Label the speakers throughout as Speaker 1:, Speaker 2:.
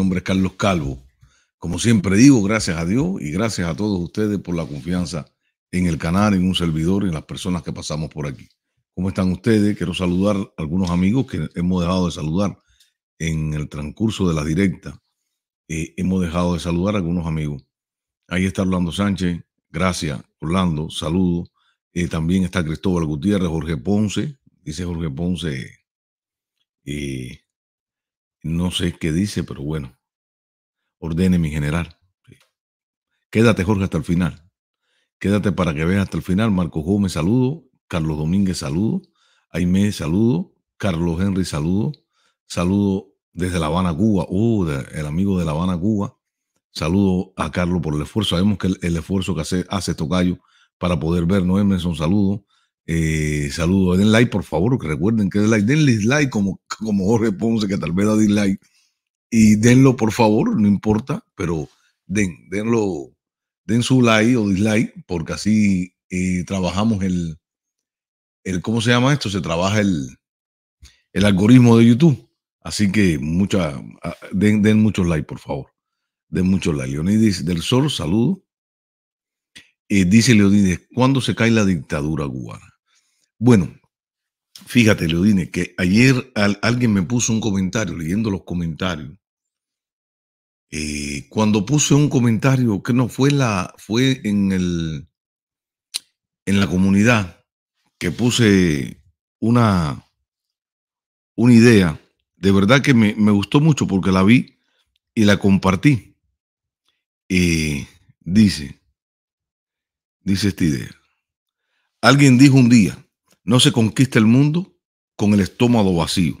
Speaker 1: nombre es Carlos Calvo. Como siempre digo, gracias a Dios y gracias a todos ustedes por la confianza en el canal, en un servidor, en las personas que pasamos por aquí. ¿Cómo están ustedes? Quiero saludar a algunos amigos que hemos dejado de saludar en el transcurso de la directa. Eh, hemos dejado de saludar a algunos amigos. Ahí está Orlando Sánchez. Gracias, Orlando. Saludo. Eh, también está Cristóbal Gutiérrez, Jorge Ponce. Dice Jorge Ponce. Eh, no sé qué dice, pero bueno. Ordene, mi general. Quédate, Jorge, hasta el final. Quédate para que veas hasta el final. Marco Gómez, saludo. Carlos Domínguez, saludo. Aime, saludo. Carlos Henry, saludo. Saludo desde La Habana, Cuba. Oh, el amigo de La Habana, Cuba. Saludo a Carlos por el esfuerzo. Sabemos que el, esfuerzo que hace, hace Tocayo para poder vernos. un saludo. Eh, saludo, saludos, den like, por favor, que recuerden que den like, denle dislike como, como Jorge Ponce, que tal vez da dislike. Y denlo, por favor, no importa, pero den, denlo, den su like o dislike, porque así eh, trabajamos el, el, ¿cómo se llama esto? Se trabaja el, el algoritmo de YouTube. Así que mucha, ah, den, den muchos like por favor. Den muchos likes. Leonides del Sol, saludo. Eh, dice Leonides, ¿cuándo se cae la dictadura cubana? Bueno, fíjate, Leodine, que ayer alguien me puso un comentario, leyendo los comentarios. Eh, cuando puse un comentario, que no, fue, la, fue en, el, en la comunidad que puse una, una idea. De verdad que me, gustó mucho porque la vi y la compartí. Y eh, dice, dice esta idea. Alguien dijo un día, no se conquista el mundo con el estómago vacío.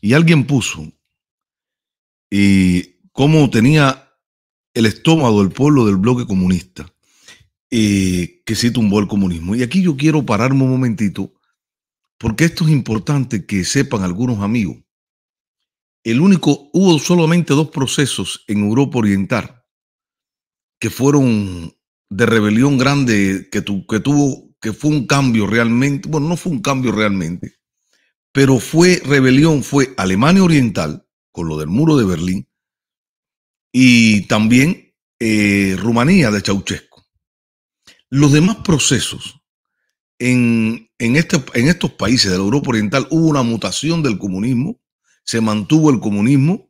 Speaker 1: Y alguien puso y cómo tenía el estómago el pueblo del bloque comunista, que sí tumbó el comunismo. Y aquí yo quiero pararme un momentito, porque esto es importante que sepan algunos amigos. El único, hubo solamente dos procesos en Europa Oriental que fueron de rebelión grande que, que tuvo que fue un cambio realmente, bueno, no fue un cambio realmente, pero fue rebelión, fue Alemania Oriental, con lo del muro de Berlín, y también eh, Rumanía de Ceausescu. Los demás procesos en, este, en estos países de la Europa Oriental hubo una mutación del comunismo, se mantuvo el comunismo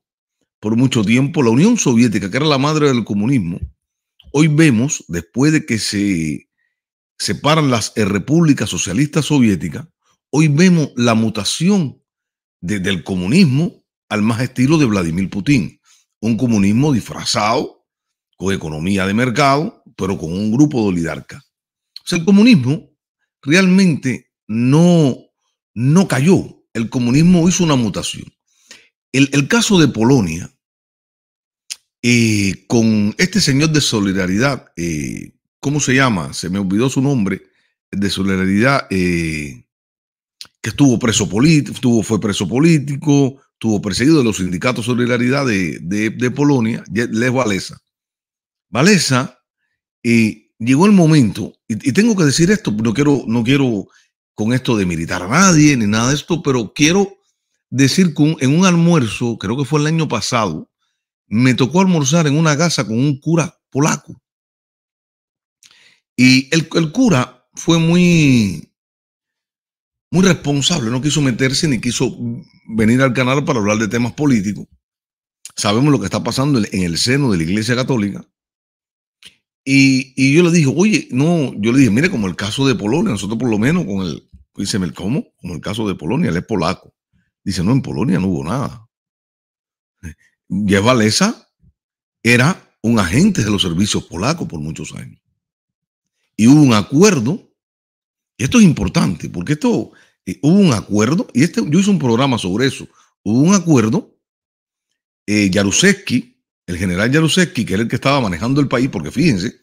Speaker 1: por mucho tiempo, la Unión Soviética, que era la madre del comunismo, hoy vemos, después de que se separan las eh, repúblicas socialistas soviéticas, hoy vemos la mutación del comunismo al más estilo de Vladimir Putin. Un comunismo disfrazado con economía de mercado, pero con un grupo de oligarcas. O sea, el comunismo realmente no, no cayó. El comunismo hizo una mutación. El, el caso de Polonia, eh, con este señor de solidaridad, eh, ¿cómo se llama? Se me olvidó su nombre, de solidaridad, eh, que estuvo preso político, fue preso político, estuvo perseguido de los sindicatos de solidaridad de, de, Polonia, Les Valesa. Valesa eh, llegó el momento, y, tengo que decir esto, no quiero, no quiero con esto de militar a nadie ni nada de esto, pero quiero decir que en un almuerzo, creo que fue el año pasado, me tocó almorzar en una casa con un cura polaco y el, cura fue muy, muy responsable, no quiso meterse ni quiso venir al canal para hablar de temas políticos. Sabemos lo que está pasando en el seno de la Iglesia Católica. Y, yo le dije, oye, no, yo le dije, mire, como el caso de Polonia, nosotros por lo menos con el, dice, ¿cómo? Como el caso de Polonia, él es polaco. Dice, no, en Polonia no hubo nada. Jeff Valesa era un agente de los servicios polacos por muchos años y hubo un acuerdo. Y esto es importante, porque esto eh, hubo un acuerdo, y este, yo hice un programa sobre eso. Hubo un acuerdo. Eh, el general Jaruzelski, que era el que estaba manejando el país, porque fíjense,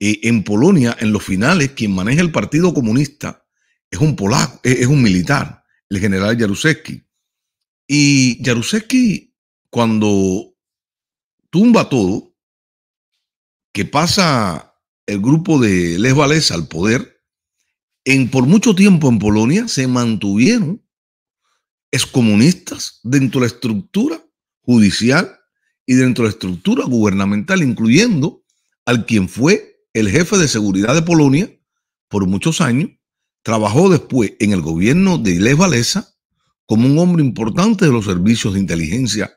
Speaker 1: eh, en Polonia, en los finales, quien maneja el Partido Comunista es un polaco, es, un militar, el general Jaruzelski. Y Jaruzelski, cuando tumba todo, que pasa el grupo de Les Valesa al poder, en, por mucho tiempo en Polonia se mantuvieron excomunistas dentro de la estructura judicial y dentro de la estructura gubernamental, incluyendo al quien fue el jefe de seguridad de Polonia por muchos años, trabajó después en el gobierno de Les Valesa como un hombre importante de los servicios de inteligencia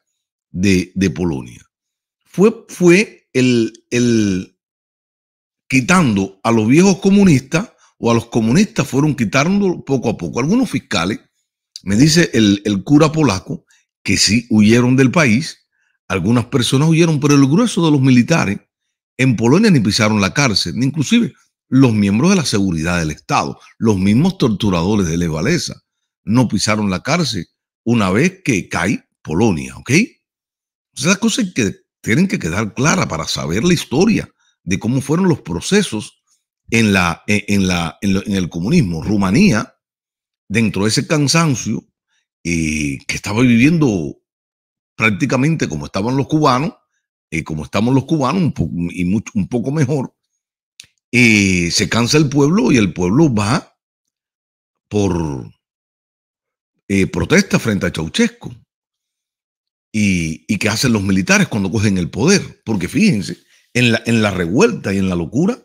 Speaker 1: de, de Polonia. Fue, fue el, el, quitando a los viejos comunistas o a los comunistas fueron quitando poco a poco. Algunos fiscales, me dice el, cura polaco, que sí huyeron del país, algunas personas huyeron, pero el grueso de los militares en Polonia ni pisaron la cárcel, ni inclusive los miembros de la seguridad del Estado, los mismos torturadores de Levaleza no pisaron la cárcel una vez que cae Polonia, ¿ok? Esas cosas que tienen que quedar claras para saber la historia de cómo fueron los procesos en, la, e, en, la, en, el comunismo. Rumanía, dentro de ese cansancio eh, que estaba viviendo prácticamente como estaban los cubanos, eh, como estamos los cubanos, un y un poco mejor, eh, se cansa el pueblo y el pueblo va por protesta frente a Ceausescu. y qué hacen los militares cuando cogen el poder. Porque fíjense, en la, revuelta y en la locura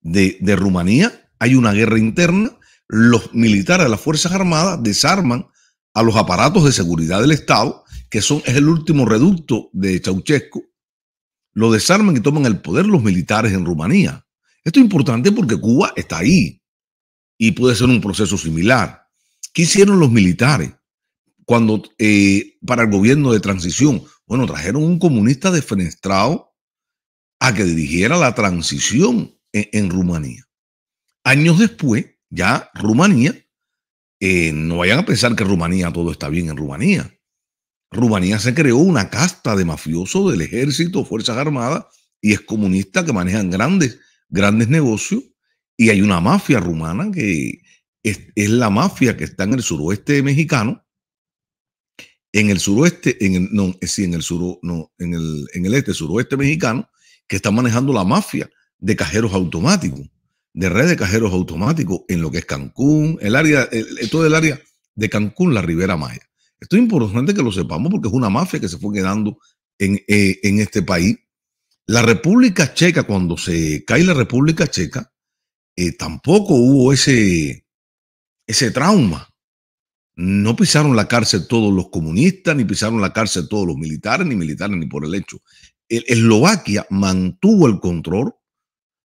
Speaker 1: de, Rumanía hay una guerra interna, los militares de las Fuerzas Armadas desarman a los aparatos de seguridad del Estado, que son, es el último reducto de Ceausescu, lo desarman y toman el poder los militares en Rumanía. Esto es importante porque Cuba está ahí y puede ser un proceso similar. ¿Qué hicieron los militares cuando eh, para el gobierno de transición? Bueno, trajeron un comunista defenestrado a que dirigiera la transición en, Rumanía. Años después, ya Rumanía, eh, no vayan a pensar que Rumanía todo está bien en Rumanía. Rumanía se creó una casta de mafiosos del ejército, Fuerzas Armadas y es comunista que manejan grandes, grandes negocios y hay una mafia rumana que es, la mafia que está en el suroeste mexicano en el suroeste, en el, no, en el sur, no, en el este, suroeste mexicano, que está manejando la mafia de cajeros automáticos, de red de cajeros automáticos en lo que es Cancún, el área, todo el área de Cancún, la Ribera Maya. Esto es importante que lo sepamos porque es una mafia que se fue quedando en, eh, este país. La República Checa, cuando se cae la República Checa, eh, tampoco hubo ese, ese trauma. No pisaron la cárcel todos los comunistas, ni pisaron la cárcel todos los militares, ni militares ni por el hecho e-, eslovaquia mantuvo el control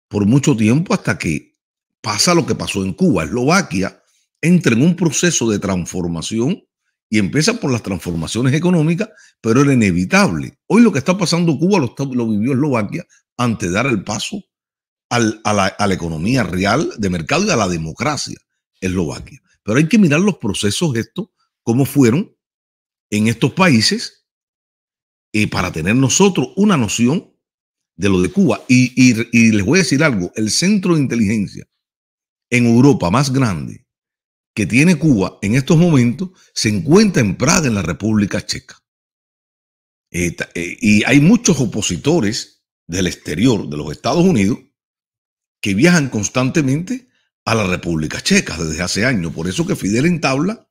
Speaker 1: por mucho tiempo hasta que pasa lo que pasó en Cuba. Eslovaquia entra en un proceso de transformación y empieza por las transformaciones económicas, pero era inevitable. Hoy lo que está pasando en Cuba lo, vivió Eslovaquia antes de dar el paso a, la, economía real de mercado y a la democracia eslovaquia. Pero hay que mirar los procesos estos, cómo fueron en estos países para tener nosotros una noción de lo de Cuba. Y, y, les voy a decir algo, el centro de inteligencia en Europa más grande que tiene Cuba en estos momentos se encuentra en Praga, en la República Checa. Eh, y hay muchos opositores del exterior de los Estados Unidos que viajan constantemente a la República Checa desde hace años. Por eso que Fidel entabla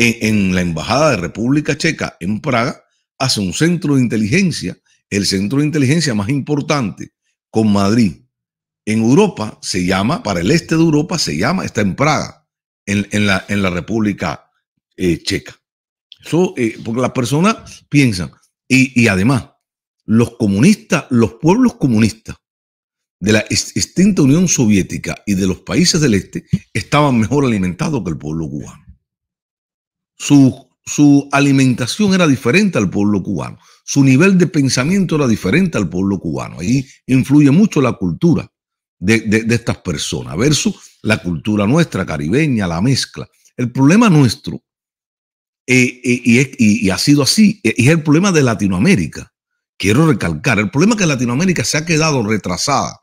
Speaker 1: en la Embajada de República Checa en Praga hace un centro de inteligencia, el centro de inteligencia más importante con Madrid. En Europa se llama, para el este de Europa se llama, está en Praga, en, la, en la, República eh, Checa. Eh, porque las personas piensan, y, y además, los comunistas, los pueblos comunistas de la extinta Unión Soviética y de los países del este estaban mejor alimentados que el pueblo cubano. Sus su alimentación era diferente al pueblo cubano, su nivel de pensamiento era diferente al pueblo cubano. Ahí influye mucho la cultura de, estas personas versus la cultura nuestra, caribeña, la mezcla. El problema nuestro, eh, eh, y, ha sido así, eh, es el problema de Latinoamérica. Quiero recalcar, el problema que Latinoamérica se ha quedado retrasada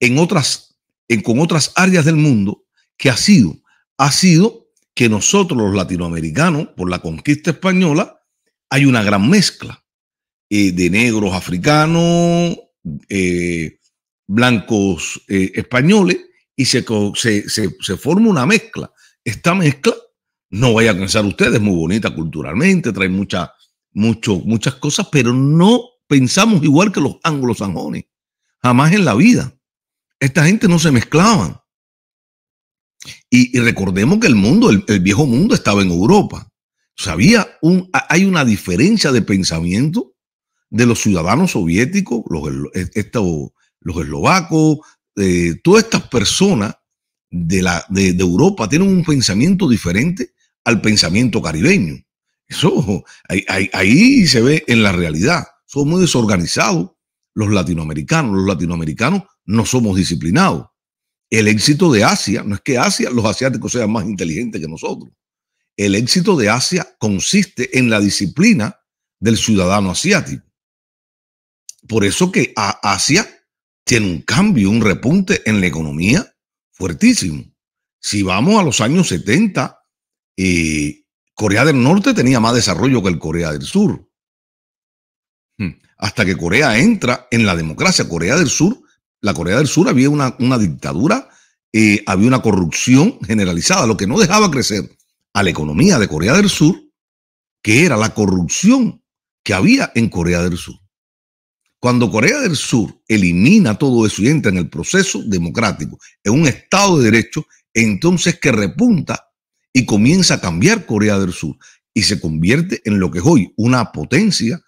Speaker 1: en otras, en, con otras áreas del mundo, que ha sido, ha sido que nosotros los latinoamericanos, por la conquista española, hay una gran mezcla eh, de negros africanos, eh, blancos eh, españoles, y se, se, forma una mezcla. Esta mezcla, no vaya a pensar ustedes, es muy bonita culturalmente, trae muchas cosas, pero no pensamos igual que los anglosajones, jamás en la vida. Esta gente no se mezclaban. Y, recordemos que el mundo, el, viejo mundo estaba en Europa. un, hay una diferencia de pensamiento de los ciudadanos soviéticos, los, e, los eslovacos, eh, todas estas personas de, la, de, Europa tienen un pensamiento diferente al pensamiento caribeño. Eso ahí, ahí se ve en la realidad. Somos desorganizados los latinoamericanos. Los latinoamericanos no somos disciplinados. El éxito de Asia, no es que Asia, los asiáticos sean más inteligentes que nosotros. El éxito de Asia consiste en la disciplina del ciudadano asiático. Por eso que Asia tiene un cambio, un repunte en la economía fuertísimo. Si vamos a los años 70, eh, Corea del Norte tenía más desarrollo que el Corea del Sur. Hmm. Hasta que Corea entra en la democracia, Corea del Sur la Corea del Sur había una, dictadura, eh, había una corrupción generalizada, lo que no dejaba crecer a la economía de Corea del Sur, que era la corrupción que había en Corea del Sur. Cuando Corea del Sur elimina todo eso y entra en el proceso democrático, en un Estado de Derecho, entonces que repunta y comienza a cambiar Corea del Sur y se convierte en lo que es hoy una potencia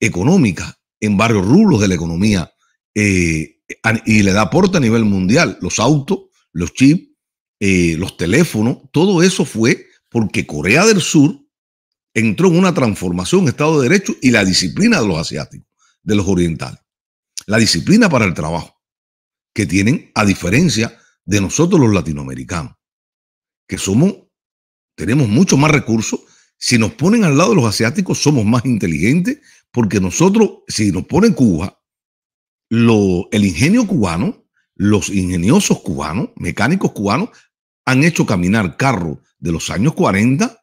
Speaker 1: económica en varios rubros de la economía eh, y le da aporte a nivel mundial. Los autos, los chips, eh, los teléfonos, todo eso fue porque Corea del Sur entró en una transformación, Estado de Derecho y la disciplina de los asiáticos, de los orientales. La disciplina para el trabajo que tienen, a diferencia de nosotros los latinoamericanos, que somos, tenemos mucho más recursos. Si nos ponen al lado de los asiáticos, somos más inteligentes, porque nosotros, si nos ponen Cuba, el ingenio cubano, los ingeniosos cubanos, mecánicos cubanos, han hecho caminar carros de los años 40,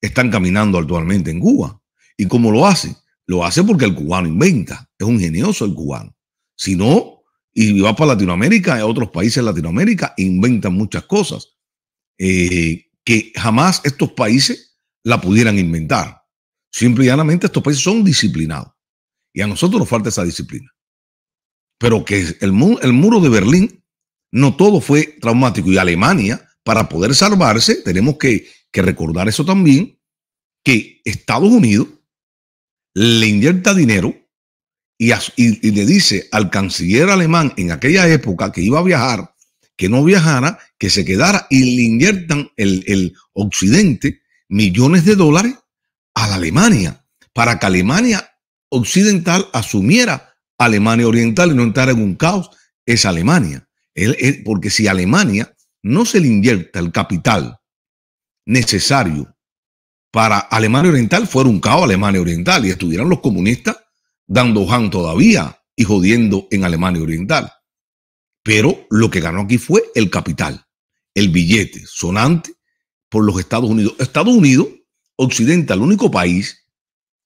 Speaker 1: están caminando actualmente en Cuba. ¿Y cómo lo hace? Lo hace porque el cubano inventa, es un ingenioso el cubano. Si no, y va para Latinoamérica a otros países de Latinoamérica, inventan muchas cosas eh, que jamás estos países la pudieran inventar. Simple y llanamente estos países son disciplinados. Y a nosotros nos falta esa disciplina. Pero que el, el muro de Berlín no todo fue traumático. Y Alemania, para poder salvarse, tenemos que, recordar eso también, que Estados Unidos le invierta dinero y, le dice al canciller alemán en aquella época que iba a viajar, que no viajara, que se quedara y le inviertan el, el occidente millones de dólares a la Alemania para que Alemania occidental asumiera Alemania Oriental y no entrar en un caos es Alemania. porque si Alemania no se le invierta el capital necesario para Alemania Oriental, fuera un caos Alemania Oriental y estuvieran los comunistas dando han todavía y jodiendo en Alemania Oriental. Pero lo que ganó aquí fue el capital, el billete sonante por los Estados Unidos. Estados Unidos, Occidente el único país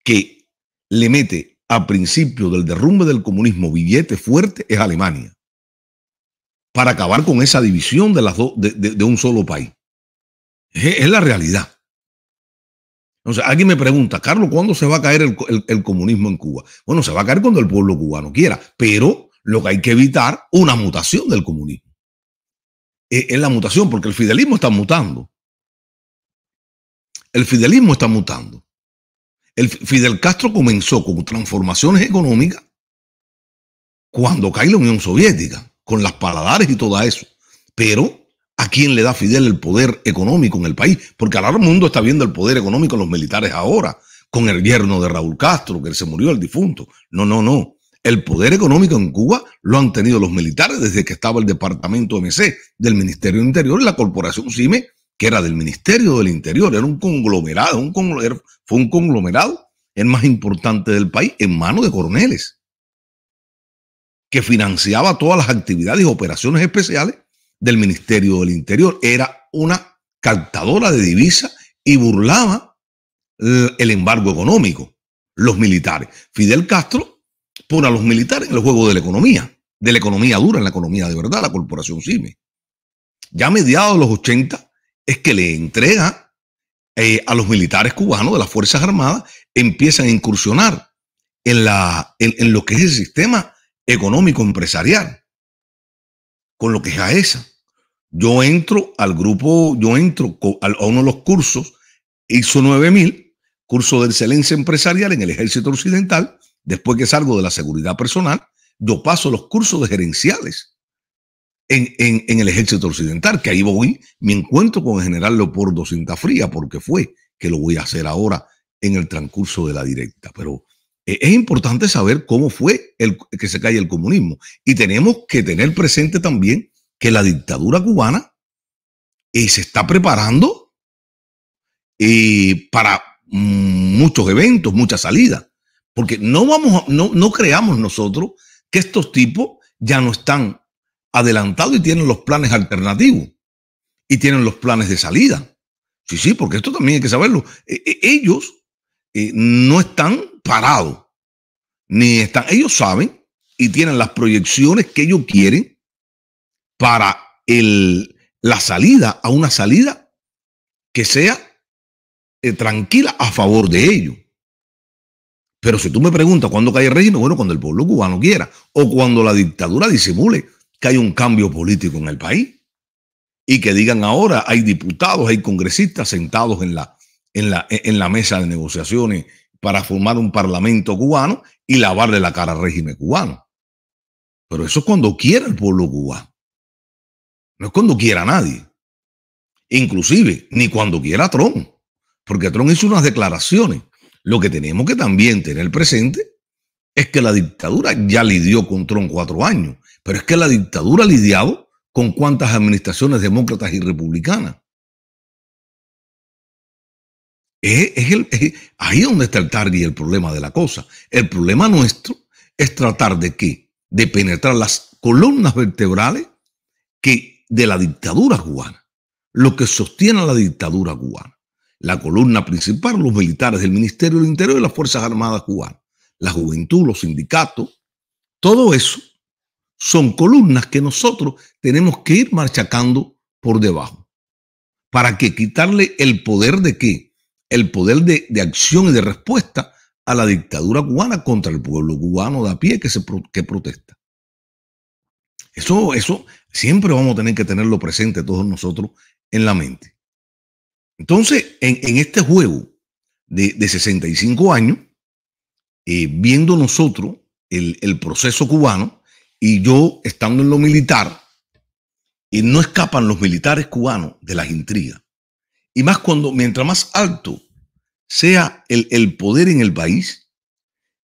Speaker 1: que le mete a principio del derrumbe del comunismo billete fuerte es Alemania. Para acabar con esa división de, un solo país. Es, la realidad. O alguien me pregunta, Carlos, ¿cuándo se va a caer el, comunismo en Cuba? Bueno, se va a caer cuando el pueblo cubano quiera, pero lo que hay que evitar una mutación del comunismo. es la mutación, porque el fidelismo está mutando. El fidelismo está mutando. Fidel Castro comenzó con transformaciones económicas cuando cae la Unión Soviética, con las paladares y todo eso. Pero, ¿a quién le da Fidel el poder económico en el país? Porque ahora el mundo está viendo el poder económico en los militares ahora, con el yerno de Raúl Castro, que se murió el difunto. No, no, no. El poder económico en Cuba lo han tenido los militares desde que estaba el departamento MC del Ministerio del Interior y la Corporación CIME que era del Ministerio del Interior, era un conglomerado, un fue un conglomerado el más importante del país en manos de coroneles, que financiaba todas las actividades y operaciones especiales del Ministerio del Interior. Era una captadora de divisas y burlaba el embargo económico, los militares. Fidel Castro pone a los militares en el juego de la economía, de la economía dura, en la economía de verdad, la corporación CIME. Ya a mediados de los 80, es que le entrega eh, a los militares cubanos de las Fuerzas Armadas, empiezan a incursionar en, la, en, lo que es el sistema económico empresarial, con lo que es AESA. Yo entro al grupo, yo entro a uno de los cursos, hizo 9000, curso de excelencia empresarial en el ejército occidental, después que salgo de la seguridad personal, yo paso los cursos de gerenciales en, el ejército occidental, que ahí voy, me encuentro con el general Leopoldo Fría porque fue que lo voy a hacer ahora en el transcurso de la directa. Pero eh, es importante saber cómo fue el, que se cae el comunismo. Y tenemos que tener presente también que la dictadura cubana eh, se está preparando eh, para muchos eventos, muchas salidas. Porque no vamos, no, no creamos nosotros que estos tipos ya no están adelantado y tienen los planes alternativos y tienen los planes de salida. Sí, sí, porque esto también hay que saberlo. E, e, ellos eh, no están parados, ni están, ellos saben y tienen las proyecciones que ellos quieren para el, la salida, a una salida que sea eh, tranquila a favor de ellos. Pero si tú me preguntas cuándo cae el régimen, bueno, cuando el pueblo cubano quiera o cuando la dictadura disimule que hay un cambio político en el país y que digan ahora hay diputados, hay congresistas sentados en la, en la, en la mesa de negociaciones para formar un parlamento cubano y lavarle la cara al régimen cubano. Pero eso es cuando quiera el pueblo cubano. No es cuando quiera nadie. Inclusive, ni cuando quiera Trump. Porque Trump hizo unas declaraciones. Lo que tenemos que también tener presente es que la dictadura ya lidió con Trump cuatro años pero es que la dictadura ha lidiado con cuántas administraciones demócratas y republicanas. Ahí es el, ahí donde está el target y el problema de la cosa. El problema nuestro es tratar de qué? De penetrar las columnas vertebrales que de la dictadura cubana, lo que sostiene la dictadura cubana. La columna principal, los militares del Ministerio del Interior y las Fuerzas Armadas cubanas, la juventud, los sindicatos, todo eso son columnas que nosotros tenemos que ir marchacando por debajo. ¿Para que Quitarle el poder de qué? El poder de, acción y de respuesta a la dictadura cubana contra el pueblo cubano de a pie que, se, protesta. Eso, eso siempre vamos a tener que tenerlo presente todos nosotros en la mente. Entonces, en, este juego de, 65 años, eh, viendo nosotros el proceso cubano, y yo, estando en lo militar, y no escapan los militares cubanos de las intrigas. Y más cuando, mientras más alto sea el, poder en el país,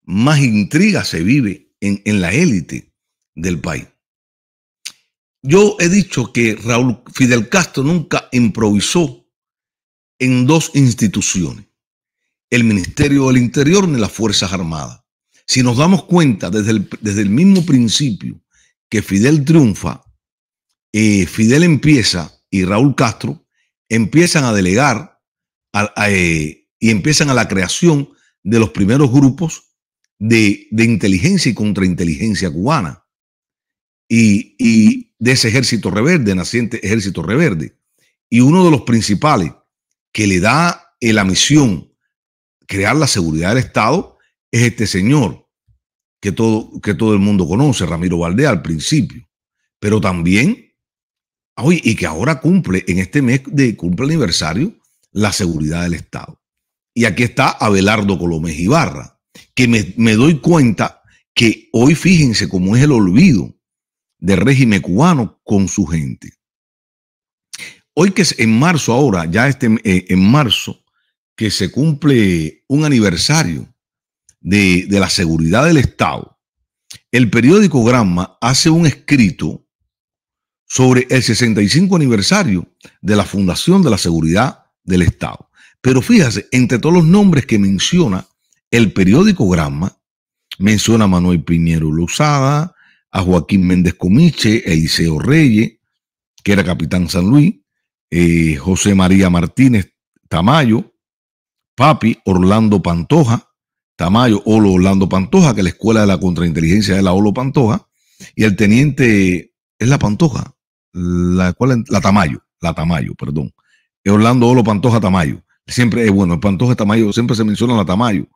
Speaker 1: más intriga se vive en, en la élite del país. Yo he dicho que Raúl Fidel Castro nunca improvisó en dos instituciones, el Ministerio del Interior ni las Fuerzas Armadas. Si nos damos cuenta desde el, desde el mismo principio que Fidel triunfa, eh, Fidel empieza y Raúl Castro empiezan a delegar eh, y empiezan a la creación de los primeros grupos de, de inteligencia y contrainteligencia cubana y, de ese ejército reverde, naciente ejército reverde. Y uno de los principales que le da eh, la misión crear la seguridad del Estado es este señor que todo, que todo el mundo conoce, Ramiro Valdea, al principio, pero también, hoy y que ahora cumple, en este mes de cumple aniversario, la seguridad del Estado. Y aquí está Abelardo Colomés Ibarra, que me, doy cuenta que hoy fíjense cómo es el olvido del régimen cubano con su gente. Hoy que es en marzo ahora, ya este, eh, en marzo, que se cumple un aniversario de, la seguridad del Estado, el periódico Gramma hace un escrito sobre el 65 aniversario de la Fundación de la Seguridad del Estado. Pero fíjese, entre todos los nombres que menciona el periódico Gramma menciona a Manuel Piñero Lozada, a Joaquín Méndez Comiche, Eliseo Reyes, que era capitán San Luis, eh, José María Martínez Tamayo, Papi, Orlando Pantoja, Tamayo Olo Orlando Pantoja, que la Escuela de la Contrainteligencia de la Olo Pantoja, y el teniente es la Pantoja, la, la Tamayo, la Tamayo, perdón. Orlando Olo Pantoja Tamayo. Siempre es eh, bueno, el Pantoja Tamayo, siempre se menciona la Tamayo.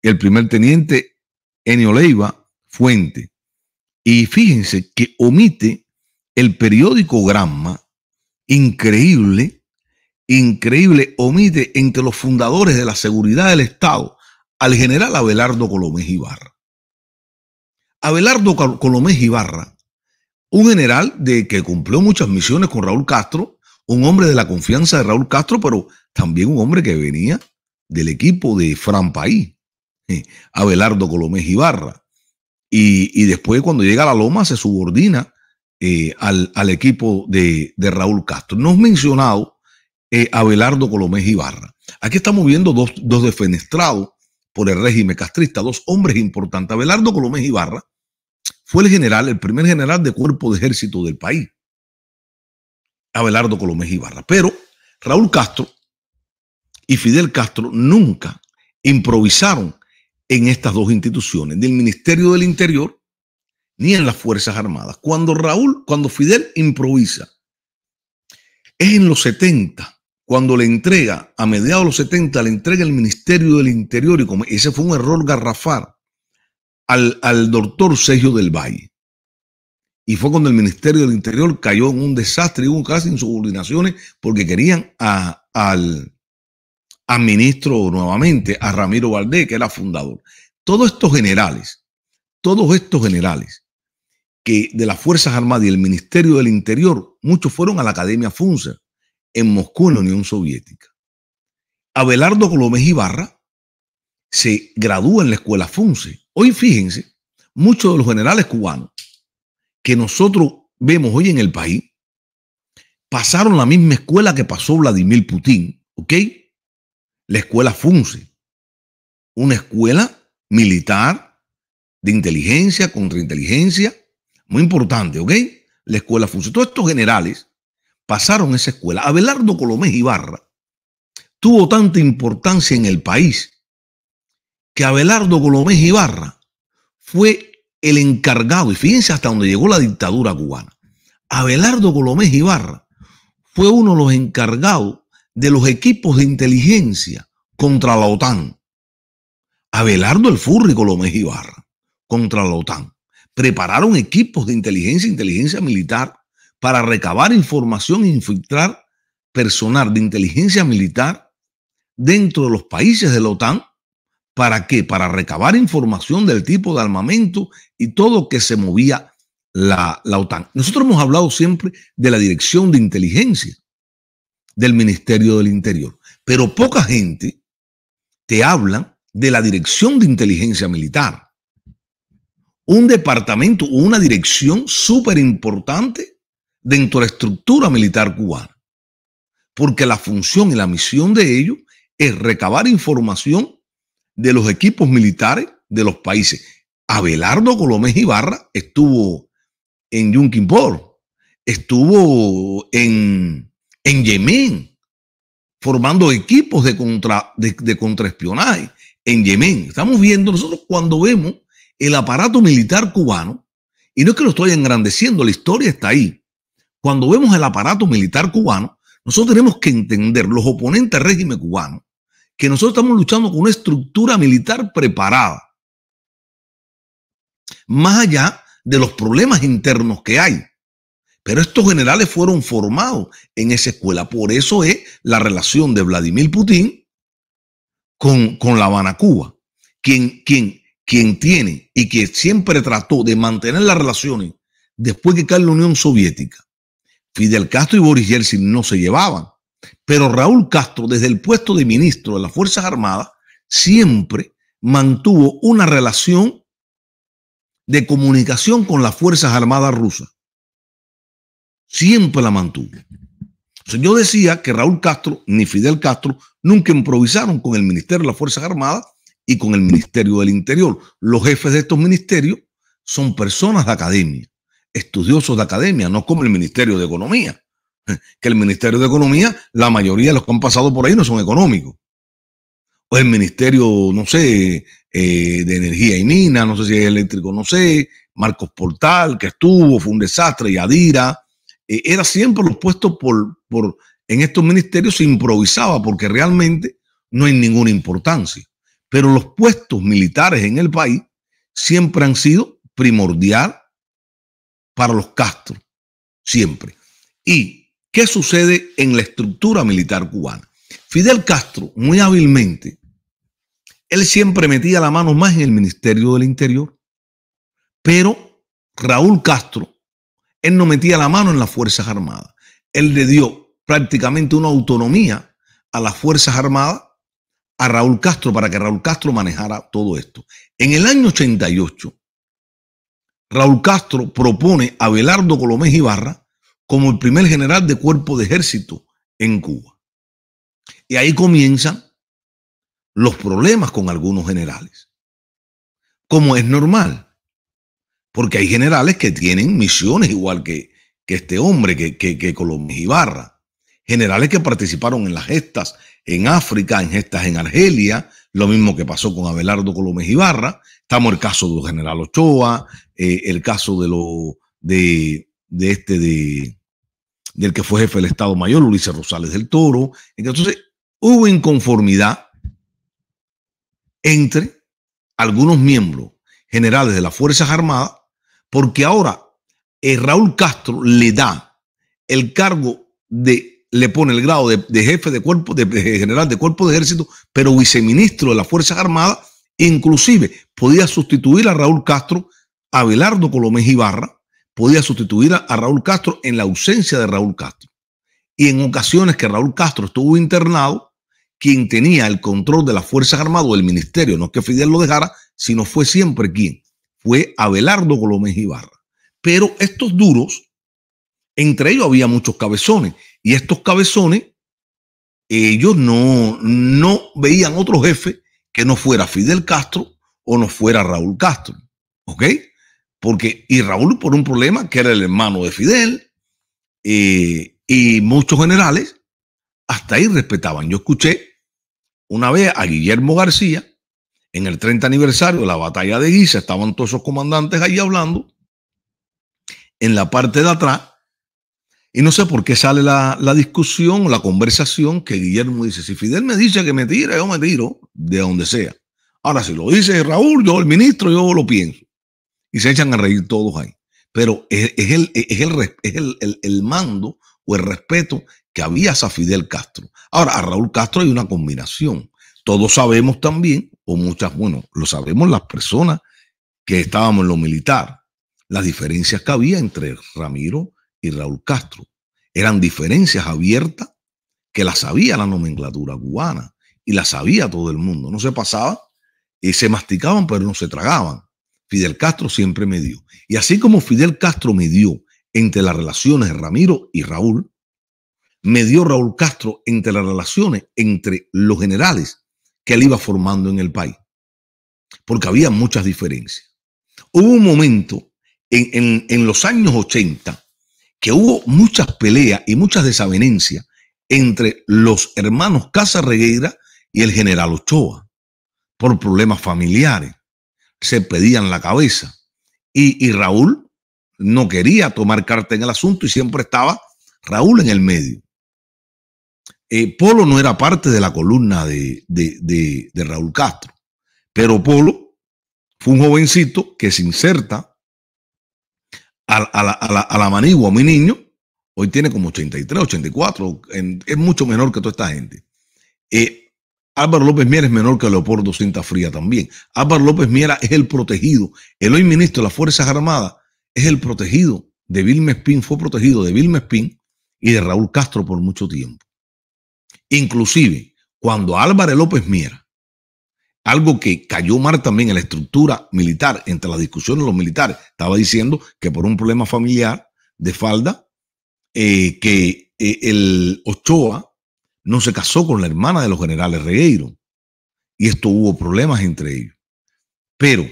Speaker 1: El primer teniente, Enio Leiva Fuente. Y fíjense que omite el periódico Gramma increíble, increíble, omite entre los fundadores de la seguridad del Estado al general Abelardo Colomés Ibarra. Abelardo Colomés Ibarra, un general de que cumplió muchas misiones con Raúl Castro, un hombre de la confianza de Raúl Castro, pero también un hombre que venía del equipo de Fran País, eh, Abelardo Colomés Ibarra. Y, y, después cuando llega a la Loma se subordina eh, al, equipo de, Raúl Castro. No es mencionado eh, Abelardo Colomés Ibarra. Aquí estamos viendo dos, dos defenestrados por el régimen castrista, dos hombres importantes. Abelardo Colomés Ibarra fue el general, el primer general de cuerpo de ejército del país. Abelardo Colomés Ibarra. Pero Raúl Castro y Fidel Castro nunca improvisaron en estas dos instituciones, ni el Ministerio del Interior ni en las Fuerzas Armadas. Cuando Raúl, cuando Fidel improvisa, es en los 70, cuando le entrega, a mediados de los 70, le entrega el Ministerio del Interior, y como ese fue un error garrafar al, doctor Sergio del Valle. Y fue cuando el Ministerio del Interior cayó en un desastre y hubo casi insubordinaciones porque querían al, al ministro nuevamente, a Ramiro Valdés, que era fundador. Todos estos generales, todos estos generales que de las Fuerzas Armadas y el Ministerio del Interior, muchos fueron a la Academia Funser en Moscú, en la Unión Soviética. Abelardo Colomés Ibarra se gradúa en la escuela FUNSE. Hoy fíjense, muchos de los generales cubanos que nosotros vemos hoy en el país pasaron la misma escuela que pasó Vladimir Putin, ¿ok? La escuela FUNSE, una escuela militar de inteligencia, contrainteligencia, muy importante, ¿ok? La escuela FUNSE. Todos estos generales pasaron esa escuela. Abelardo Colomés Ibarra tuvo tanta importancia en el país que Abelardo Colomé Ibarra fue el encargado, y fíjense hasta donde llegó la dictadura cubana, Abelardo Colomé Ibarra fue uno de los encargados de los equipos de inteligencia contra la OTAN. Abelardo el Furri Colomé Ibarra contra la OTAN. Prepararon equipos de inteligencia, inteligencia militar para recabar información e infiltrar personal de inteligencia militar dentro de los países de la OTAN. ¿Para qué? Para recabar información del tipo de armamento y todo que se movía la, OTAN. Nosotros hemos hablado siempre de la Dirección de Inteligencia del Ministerio del Interior, pero poca gente te habla de la Dirección de Inteligencia Militar. Un departamento, o una dirección súper importante dentro de la estructura militar cubana, porque la función y la misión de ellos es recabar información de los equipos militares de los países. Abelardo Colomés Ibarra estuvo en Junquimpor, estuvo en, Yemen, formando equipos de contraespionaje en Yemen. Estamos viendo nosotros cuando vemos el aparato militar cubano, y no es que lo estoy engrandeciendo, la historia está ahí cuando vemos el aparato militar cubano, nosotros tenemos que entender, los oponentes al régimen cubano, que nosotros estamos luchando con una estructura militar preparada. Más allá de los problemas internos que hay. Pero estos generales fueron formados en esa escuela. Por eso es la relación de Vladimir Putin con, con La Habana, Cuba. Quien, quien, quien tiene y que siempre trató de mantener las relaciones después que cae la Unión Soviética Fidel Castro y Boris Yeltsin no se llevaban, pero Raúl Castro, desde el puesto de ministro de las Fuerzas Armadas, siempre mantuvo una relación de comunicación con las Fuerzas Armadas rusas. Siempre la mantuvo. yo decía que Raúl Castro ni Fidel Castro nunca improvisaron con el Ministerio de las Fuerzas Armadas y con el Ministerio del Interior. Los jefes de estos ministerios son personas de academia estudiosos de academia, no como el Ministerio de Economía. Que el Ministerio de Economía, la mayoría de los que han pasado por ahí no son económicos. O el Ministerio, no sé, eh, de Energía y mina no sé si es eléctrico, no sé, Marcos Portal, que estuvo, fue un desastre, y Adira, eh, era siempre los puestos por, por, en estos ministerios se improvisaba porque realmente no hay ninguna importancia. Pero los puestos militares en el país siempre han sido primordial para los Castro, siempre. ¿Y qué sucede en la estructura militar cubana? Fidel Castro, muy hábilmente, él siempre metía la mano más en el Ministerio del Interior, pero Raúl Castro, él no metía la mano en las Fuerzas Armadas. Él le dio prácticamente una autonomía a las Fuerzas Armadas, a Raúl Castro, para que Raúl Castro manejara todo esto. En el año 88, Raúl Castro propone a Belardo Colomés Ibarra como el primer general de cuerpo de ejército en Cuba. Y ahí comienzan los problemas con algunos generales. Como es normal, porque hay generales que tienen misiones igual que, que este hombre, que, que, que Colomés Ibarra. Generales que participaron en las gestas en África, en gestas en Argelia, lo mismo que pasó con Abelardo Colomés Ibarra, estamos el caso del general Ochoa, eh, el caso de lo de, este de del que fue jefe del Estado Mayor, Ulises Rosales del Toro. Entonces, hubo inconformidad entre algunos miembros generales de las Fuerzas Armadas, porque ahora eh, Raúl Castro le da el cargo de le pone el grado de, jefe de cuerpo, de, general de cuerpo de ejército, pero viceministro de las Fuerzas Armadas, inclusive podía sustituir a Raúl Castro, Abelardo Belardo Colomés Ibarra, podía sustituir a, Raúl Castro en la ausencia de Raúl Castro. Y en ocasiones que Raúl Castro estuvo internado, quien tenía el control de las Fuerzas Armadas o el ministerio, no es que Fidel lo dejara, sino fue siempre quien, fue Abelardo Colomés Ibarra. Pero estos duros, entre ellos había muchos cabezones y estos cabezones, ellos no, no veían otro jefe que no fuera Fidel Castro o no fuera Raúl Castro. ¿Ok? Porque, y Raúl por un problema que era el hermano de Fidel, eh, y muchos generales hasta ahí respetaban. Yo escuché una vez a Guillermo García, en el 30 aniversario de la batalla de Guisa, estaban todos esos comandantes ahí hablando, en la parte de atrás, y no sé por qué sale la, la discusión, la conversación que Guillermo dice, si Fidel me dice que me tire, yo me tiro de donde sea. Ahora, si lo dice Raúl, yo, el ministro, yo lo pienso. Y se echan a reír todos ahí. Pero es, el, el, el, el, mando o el respeto que había a Fidel Castro. Ahora, a Raúl Castro hay una combinación. Todos sabemos también, o muchas, bueno, lo sabemos las personas que estábamos en lo militar, las diferencias que había entre Ramiro y Raúl Castro. Eran diferencias abiertas que las sabía la nomenclatura cubana y las sabía todo el mundo. No se pasaba, y se masticaban, pero no se tragaban. Fidel Castro siempre me dio. Y así como Fidel Castro me dio entre las relaciones de Ramiro y Raúl, me dio Raúl Castro entre las relaciones entre los generales que él iba formando en el país. Porque había muchas diferencias. Hubo un momento en, en los años 80 que hubo muchas peleas y muchas desavenencias entre los hermanos Casa Regueira y el general Ochoa por problemas familiares. Se pedían la cabeza. Y, Raúl no quería tomar carta en el asunto y siempre estaba Raúl en el medio. Eh, Polo no era parte de la columna de, de, de Raúl Castro, pero Polo fue un jovencito que se inserta a, la, a, a manigua, mi niño, hoy tiene como 83, 84, es mucho menor que toda esta gente. Eh, Álvaro López Miera es menor que Leopoldo Cinta Fría también. Álvaro López Miera es el protegido. El hoy ministro de las Fuerzas Armadas es el protegido de vilmes Espín, fue protegido de vilmes Espín y de Raúl Castro por mucho tiempo. Inclusive, cuando Álvaro López Miera algo que cayó mal también en la estructura militar, entre las discusiones de los militares. Estaba diciendo que por un problema familiar de falda, eh, que eh, el Ochoa no se casó con la hermana de los generales Regueiro. Y esto hubo problemas entre ellos. Pero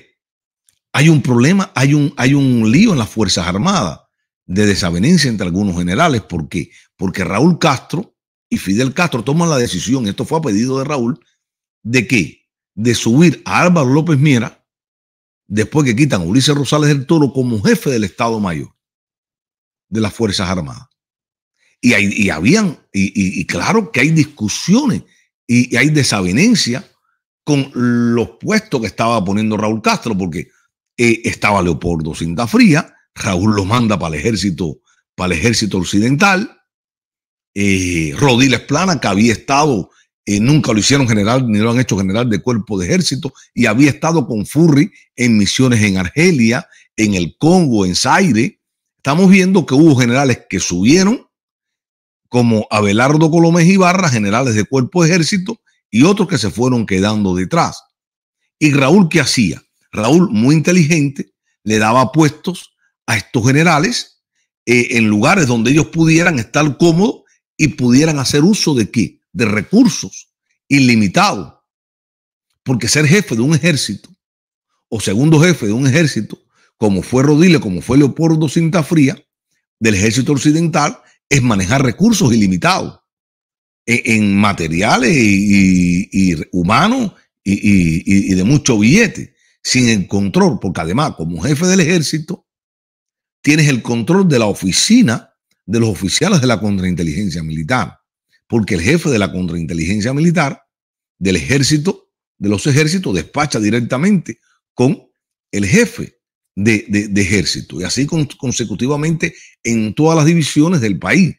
Speaker 1: hay un problema, hay un, hay un lío en las Fuerzas Armadas de desavenencia entre algunos generales. ¿Por qué? Porque Raúl Castro y Fidel Castro toman la decisión, esto fue a pedido de Raúl, de que de subir a Álvaro López Miera después que quitan a Ulises Rosales del Toro como jefe del Estado Mayor de las Fuerzas Armadas. Y, y habían, y, claro que hay discusiones y, hay desavenencia con los puestos que estaba poniendo Raúl Castro, porque eh, estaba Leopoldo Cinta Raúl lo manda para el ejército, para el ejército occidental, eh, Rodiles Plana, que había estado eh, nunca lo hicieron general ni lo han hecho general de cuerpo de ejército y había estado con Furry en misiones en Argelia, en el Congo, en Zaire. Estamos viendo que hubo generales que subieron, como Abelardo Colomés Ibarra, generales de cuerpo de ejército, y otros que se fueron quedando detrás. ¿Y Raúl qué hacía? Raúl, muy inteligente, le daba puestos a estos generales eh, en lugares donde ellos pudieran estar cómodos y pudieran hacer uso de qué? de recursos ilimitados. Porque ser jefe de un ejército o segundo jefe de un ejército, como fue Rodile, como fue Leopoldo Cinta Fría, del ejército occidental, es manejar recursos ilimitados e, en, materiales y, humanos y, y, de mucho billete, sin el control, porque además como jefe del ejército, tienes el control de la oficina de los oficiales de la contrainteligencia militar porque el jefe de la contrainteligencia militar del ejército, de los ejércitos, despacha directamente con el jefe de, ejército y así consecutivamente en todas las divisiones del país,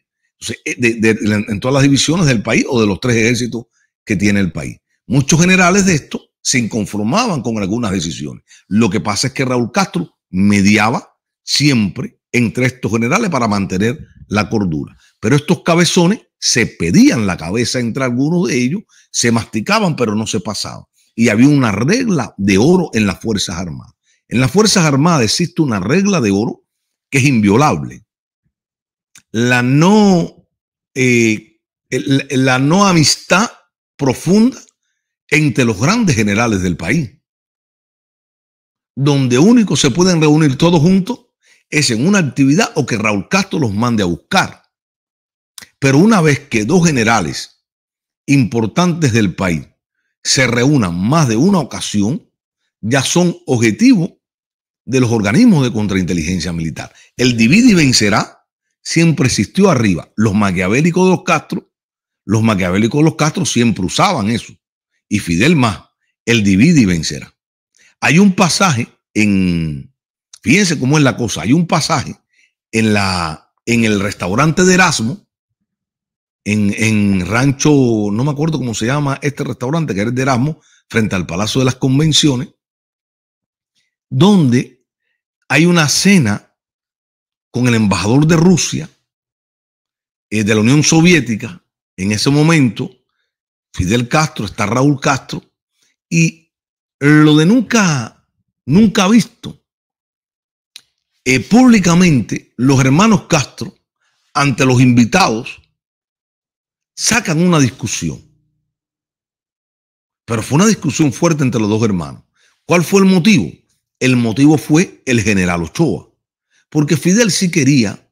Speaker 1: eh, en todas las divisiones del país o de los tres ejércitos que tiene el país. Muchos generales de esto se inconformaban con algunas decisiones. Lo que pasa es que Raúl Castro mediaba siempre entre estos generales para mantener la cordura. Pero estos cabezones se pedían la cabeza entre algunos de ellos, se masticaban pero no se pasaban. Y había una regla de oro en las Fuerzas Armadas. En las Fuerzas Armadas existe una regla de oro que es inviolable. La no, eh, la no amistad profunda entre los grandes generales del país, donde único se pueden reunir todos juntos es en una actividad o que Raúl Castro los mande a buscar. Pero una vez que dos generales importantes del país se reúnan más de una ocasión, ya son objetivo de los organismos de contrainteligencia militar. El divide y vencerá siempre existió arriba. Los maquiavélicos de los Castro, los maquiavélicos de los Castro siempre usaban eso. Y Fidel más, el divide y vencerá. Hay un pasaje en, fíjense cómo es la cosa, hay un pasaje en, la, en el restaurante de Erasmo en, Rancho, no me acuerdo cómo se llama este restaurante, que era el de Erasmo, frente al Palacio de las Convenciones, donde hay una cena con el embajador de Rusia, eh, de la Unión Soviética, en ese momento, Fidel Castro, está Raúl Castro, y lo de nunca, nunca visto, eh, públicamente los hermanos Castro, ante los invitados, sacan una discusión. Pero fue una discusión fuerte entre los dos hermanos. ¿Cuál fue el motivo? El motivo fue el general Ochoa. Porque Fidel sí quería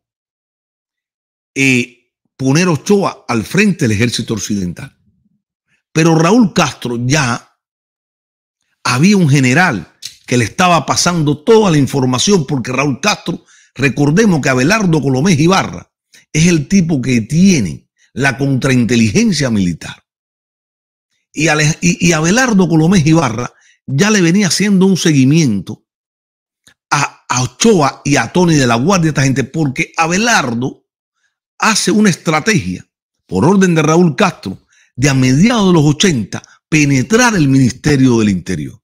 Speaker 1: eh, poner Ochoa al frente del ejército occidental. Pero Raúl Castro ya había un general que le estaba pasando toda la información porque Raúl Castro, recordemos que Abelardo Colomés Ibarra es el tipo que tiene la contrainteligencia militar. Y, y, Abelardo Colomés Ibarra ya le venía haciendo un seguimiento a, Ochoa y a Tony de la Guardia, esta gente, porque Abelardo hace una estrategia, por orden de Raúl Castro, de a mediados de los 80 penetrar el Ministerio del Interior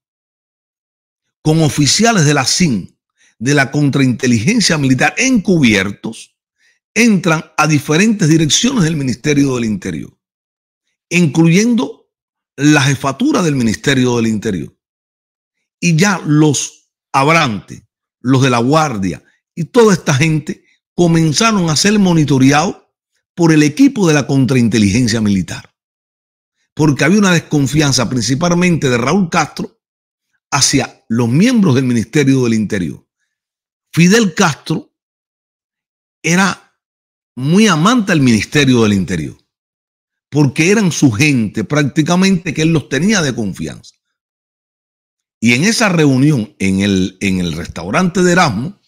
Speaker 1: con oficiales de la CIN, de la contrainteligencia militar encubiertos, entran a diferentes direcciones del Ministerio del Interior, incluyendo la jefatura del Ministerio del Interior. Y ya los abrantes, los de la Guardia y toda esta gente comenzaron a ser monitoreados por el equipo de la contrainteligencia militar. Porque había una desconfianza principalmente de Raúl Castro hacia los miembros del Ministerio del Interior. Fidel Castro era muy amante al Ministerio del Interior, porque eran su gente prácticamente que él los tenía de confianza. Y en esa reunión, en el, en el restaurante de Erasmo,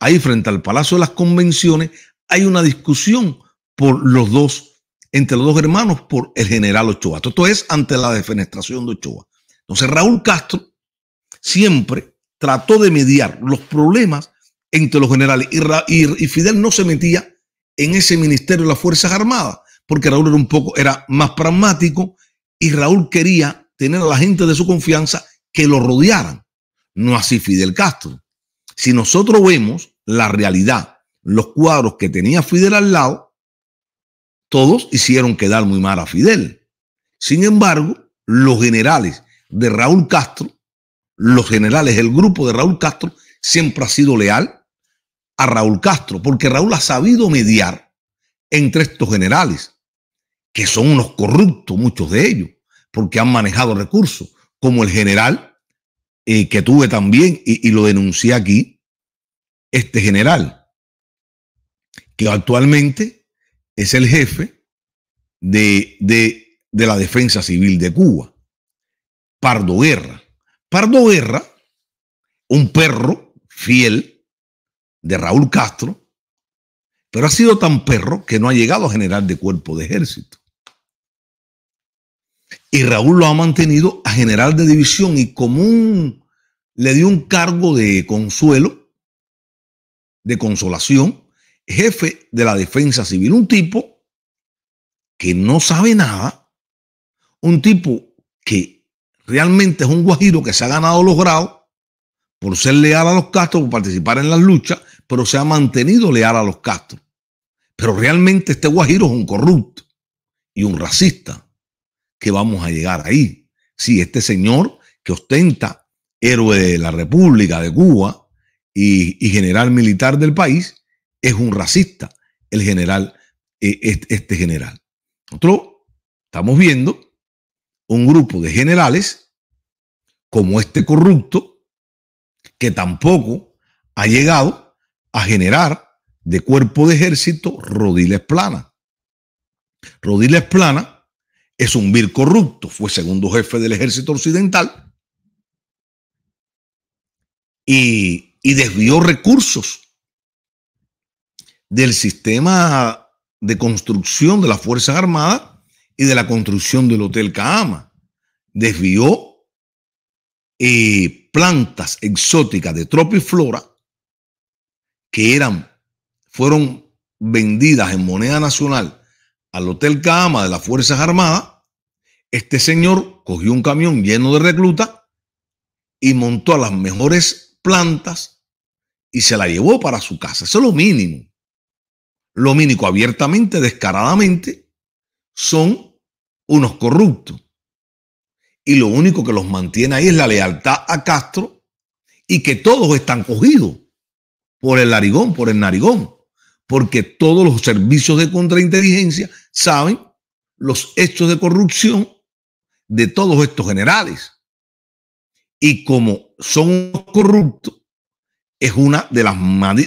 Speaker 1: ahí frente al Palacio de las Convenciones, hay una discusión por los dos, entre los dos hermanos, por el general Ochoa. Esto es ante la defenestración de Ochoa. Entonces Raúl Castro siempre trató de mediar los problemas entre los generales y Fidel no se metía en ese ministerio de las Fuerzas Armadas, porque Raúl era un poco, era más pragmático y Raúl quería tener a la gente de su confianza que lo rodearan, no así Fidel Castro. Si nosotros vemos la realidad, los cuadros que tenía Fidel al lado, todos hicieron quedar muy mal a Fidel. Sin embargo, los generales de Raúl Castro, los generales del grupo de Raúl Castro, siempre ha sido leal a Raúl Castro, porque Raúl ha sabido mediar entre estos generales, que son unos corruptos, muchos de ellos, porque han manejado recursos, como el general eh, que tuve también, y, lo denuncié aquí, este general, que actualmente es el jefe de, de la defensa civil de Cuba, Pardo Guerra. Pardo Guerra, un perro fiel de Raúl Castro, pero ha sido tan perro que no ha llegado a general de cuerpo de ejército. Y Raúl lo ha mantenido a general de división y como un, le dio un cargo de consuelo, de consolación, jefe de la defensa civil, un tipo que no sabe nada, un tipo que realmente es un guajiro que se ha ganado los grados por ser leal a los Castro, por participar en las luchas pero se ha mantenido leal a los Castro. Pero realmente este Guajiro es un corrupto y un racista, que vamos a llegar ahí. Si este señor que ostenta héroe de la República de Cuba y, y general militar del país, es un racista, el general, eh, este, este general. Nosotros estamos viendo un grupo de generales como este corrupto, que tampoco ha llegado a generar de cuerpo de ejército Rodiles Plana. Rodiles Plana es un vir corrupto, fue segundo jefe del ejército occidental y, desvió recursos del sistema de construcción de las Fuerzas Armadas y de la construcción del Hotel Caama Desvió eh, plantas exóticas de tropiflora que eran, fueron vendidas en moneda nacional al Hotel Cama de las Fuerzas Armadas, este señor cogió un camión lleno de reclutas y montó a las mejores plantas y se la llevó para su casa. Eso es lo mínimo. Lo mínimo, abiertamente, descaradamente, son unos corruptos. Y lo único que los mantiene ahí es la lealtad a Castro y que todos están cogidos por el narigón, por el narigón, porque todos los servicios de contrainteligencia saben los hechos de corrupción de todos estos generales. Y como son corruptos, es una de las,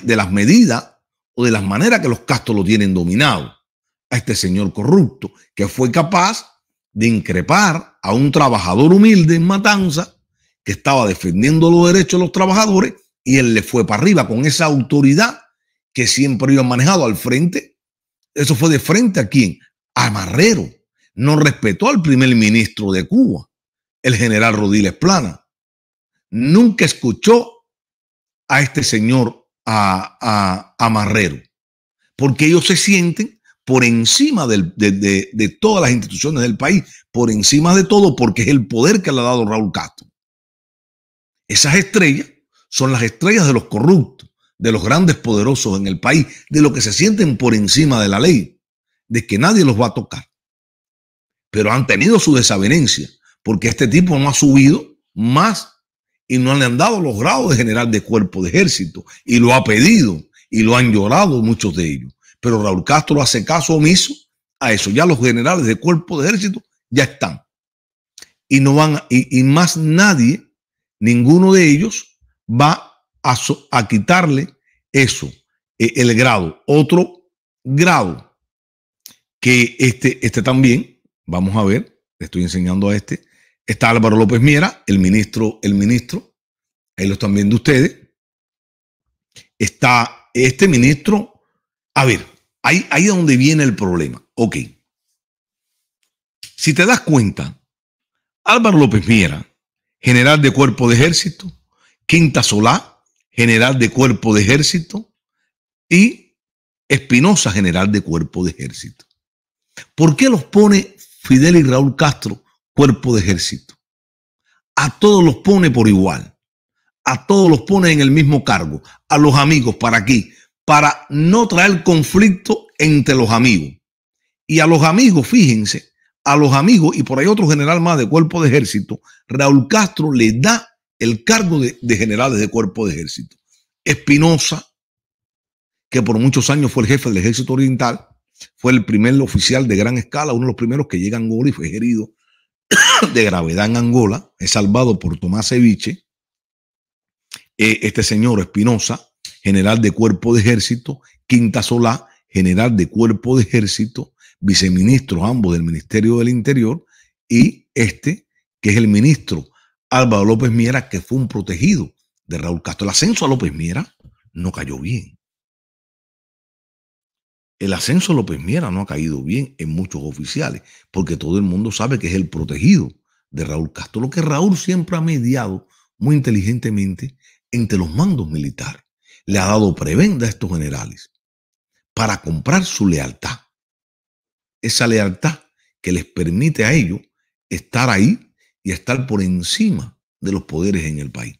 Speaker 1: de las medidas o de las maneras que los castos lo tienen dominado a este señor corrupto, que fue capaz de increpar a un trabajador humilde en Matanza, que estaba defendiendo los derechos de los trabajadores y él le fue para arriba con esa autoridad que siempre había manejado al frente. Eso fue de frente a quién? A Marrero. No respetó al primer ministro de Cuba, el general Rodríguez Plana. Nunca escuchó a este señor, a, a, Marrero, porque ellos se sienten por encima de, de todas las instituciones del país, por encima de todo, porque es el poder que le ha dado Raúl Castro. Esas estrellas son las estrellas de los corruptos, de los grandes poderosos en el país, de los que se sienten por encima de la ley, de que nadie los va a tocar. Pero han tenido su desavenencia, porque este tipo no ha subido más y no le han dado los grados de general de cuerpo de ejército, y lo ha pedido, y lo han llorado muchos de ellos. Pero Raúl Castro hace caso omiso a eso. Ya los generales de cuerpo de ejército ya están. Y no van, y más nadie, ninguno de ellos va a, quitarle eso, eh, el grado. Otro grado que este, este también, vamos a ver, le estoy enseñando a este, está Álvaro López Miera, el ministro, el ministro, ahí lo están viendo ustedes. Está este ministro, a ver, ahí, ahí es donde viene el problema. Ok. Si te das cuenta, Álvaro López Miera, general de cuerpo de ejército, Quinta Solá, general de cuerpo de ejército, y Espinosa, general de cuerpo de ejército. ¿Por qué los pone Fidel y Raúl Castro, cuerpo de ejército? A todos los pone por igual, a todos los pone en el mismo cargo, a los amigos para aquí, para no traer conflicto entre los amigos. Y a los amigos, fíjense, a los amigos y por ahí otro general más de cuerpo de ejército, Raúl Castro le da el cargo de, general generales de cuerpo de ejército. Espinosa, que por muchos años fue el jefe del ejército oriental, fue el primer oficial de gran escala, uno de los primeros que llegan a Angola y fue herido de gravedad en Angola, es salvado por Tomás Ceviche. Eh, este señor Espinosa, general de cuerpo de ejército, Quinta Solá, general de cuerpo de ejército, viceministro ambos del Ministerio del Interior, y este, que es el ministro Álvaro López Miera, que fue un protegido de Raúl Castro. El ascenso a López Miera no cayó bien. El ascenso a López Miera no ha caído bien en muchos oficiales, porque todo el mundo sabe que es el protegido de Raúl Castro. Lo que Raúl siempre ha mediado muy inteligentemente entre los mandos militares. Le ha dado prebenda a estos generales para comprar su lealtad. Esa lealtad que les permite a ellos estar ahí y estar por encima de los poderes en el país.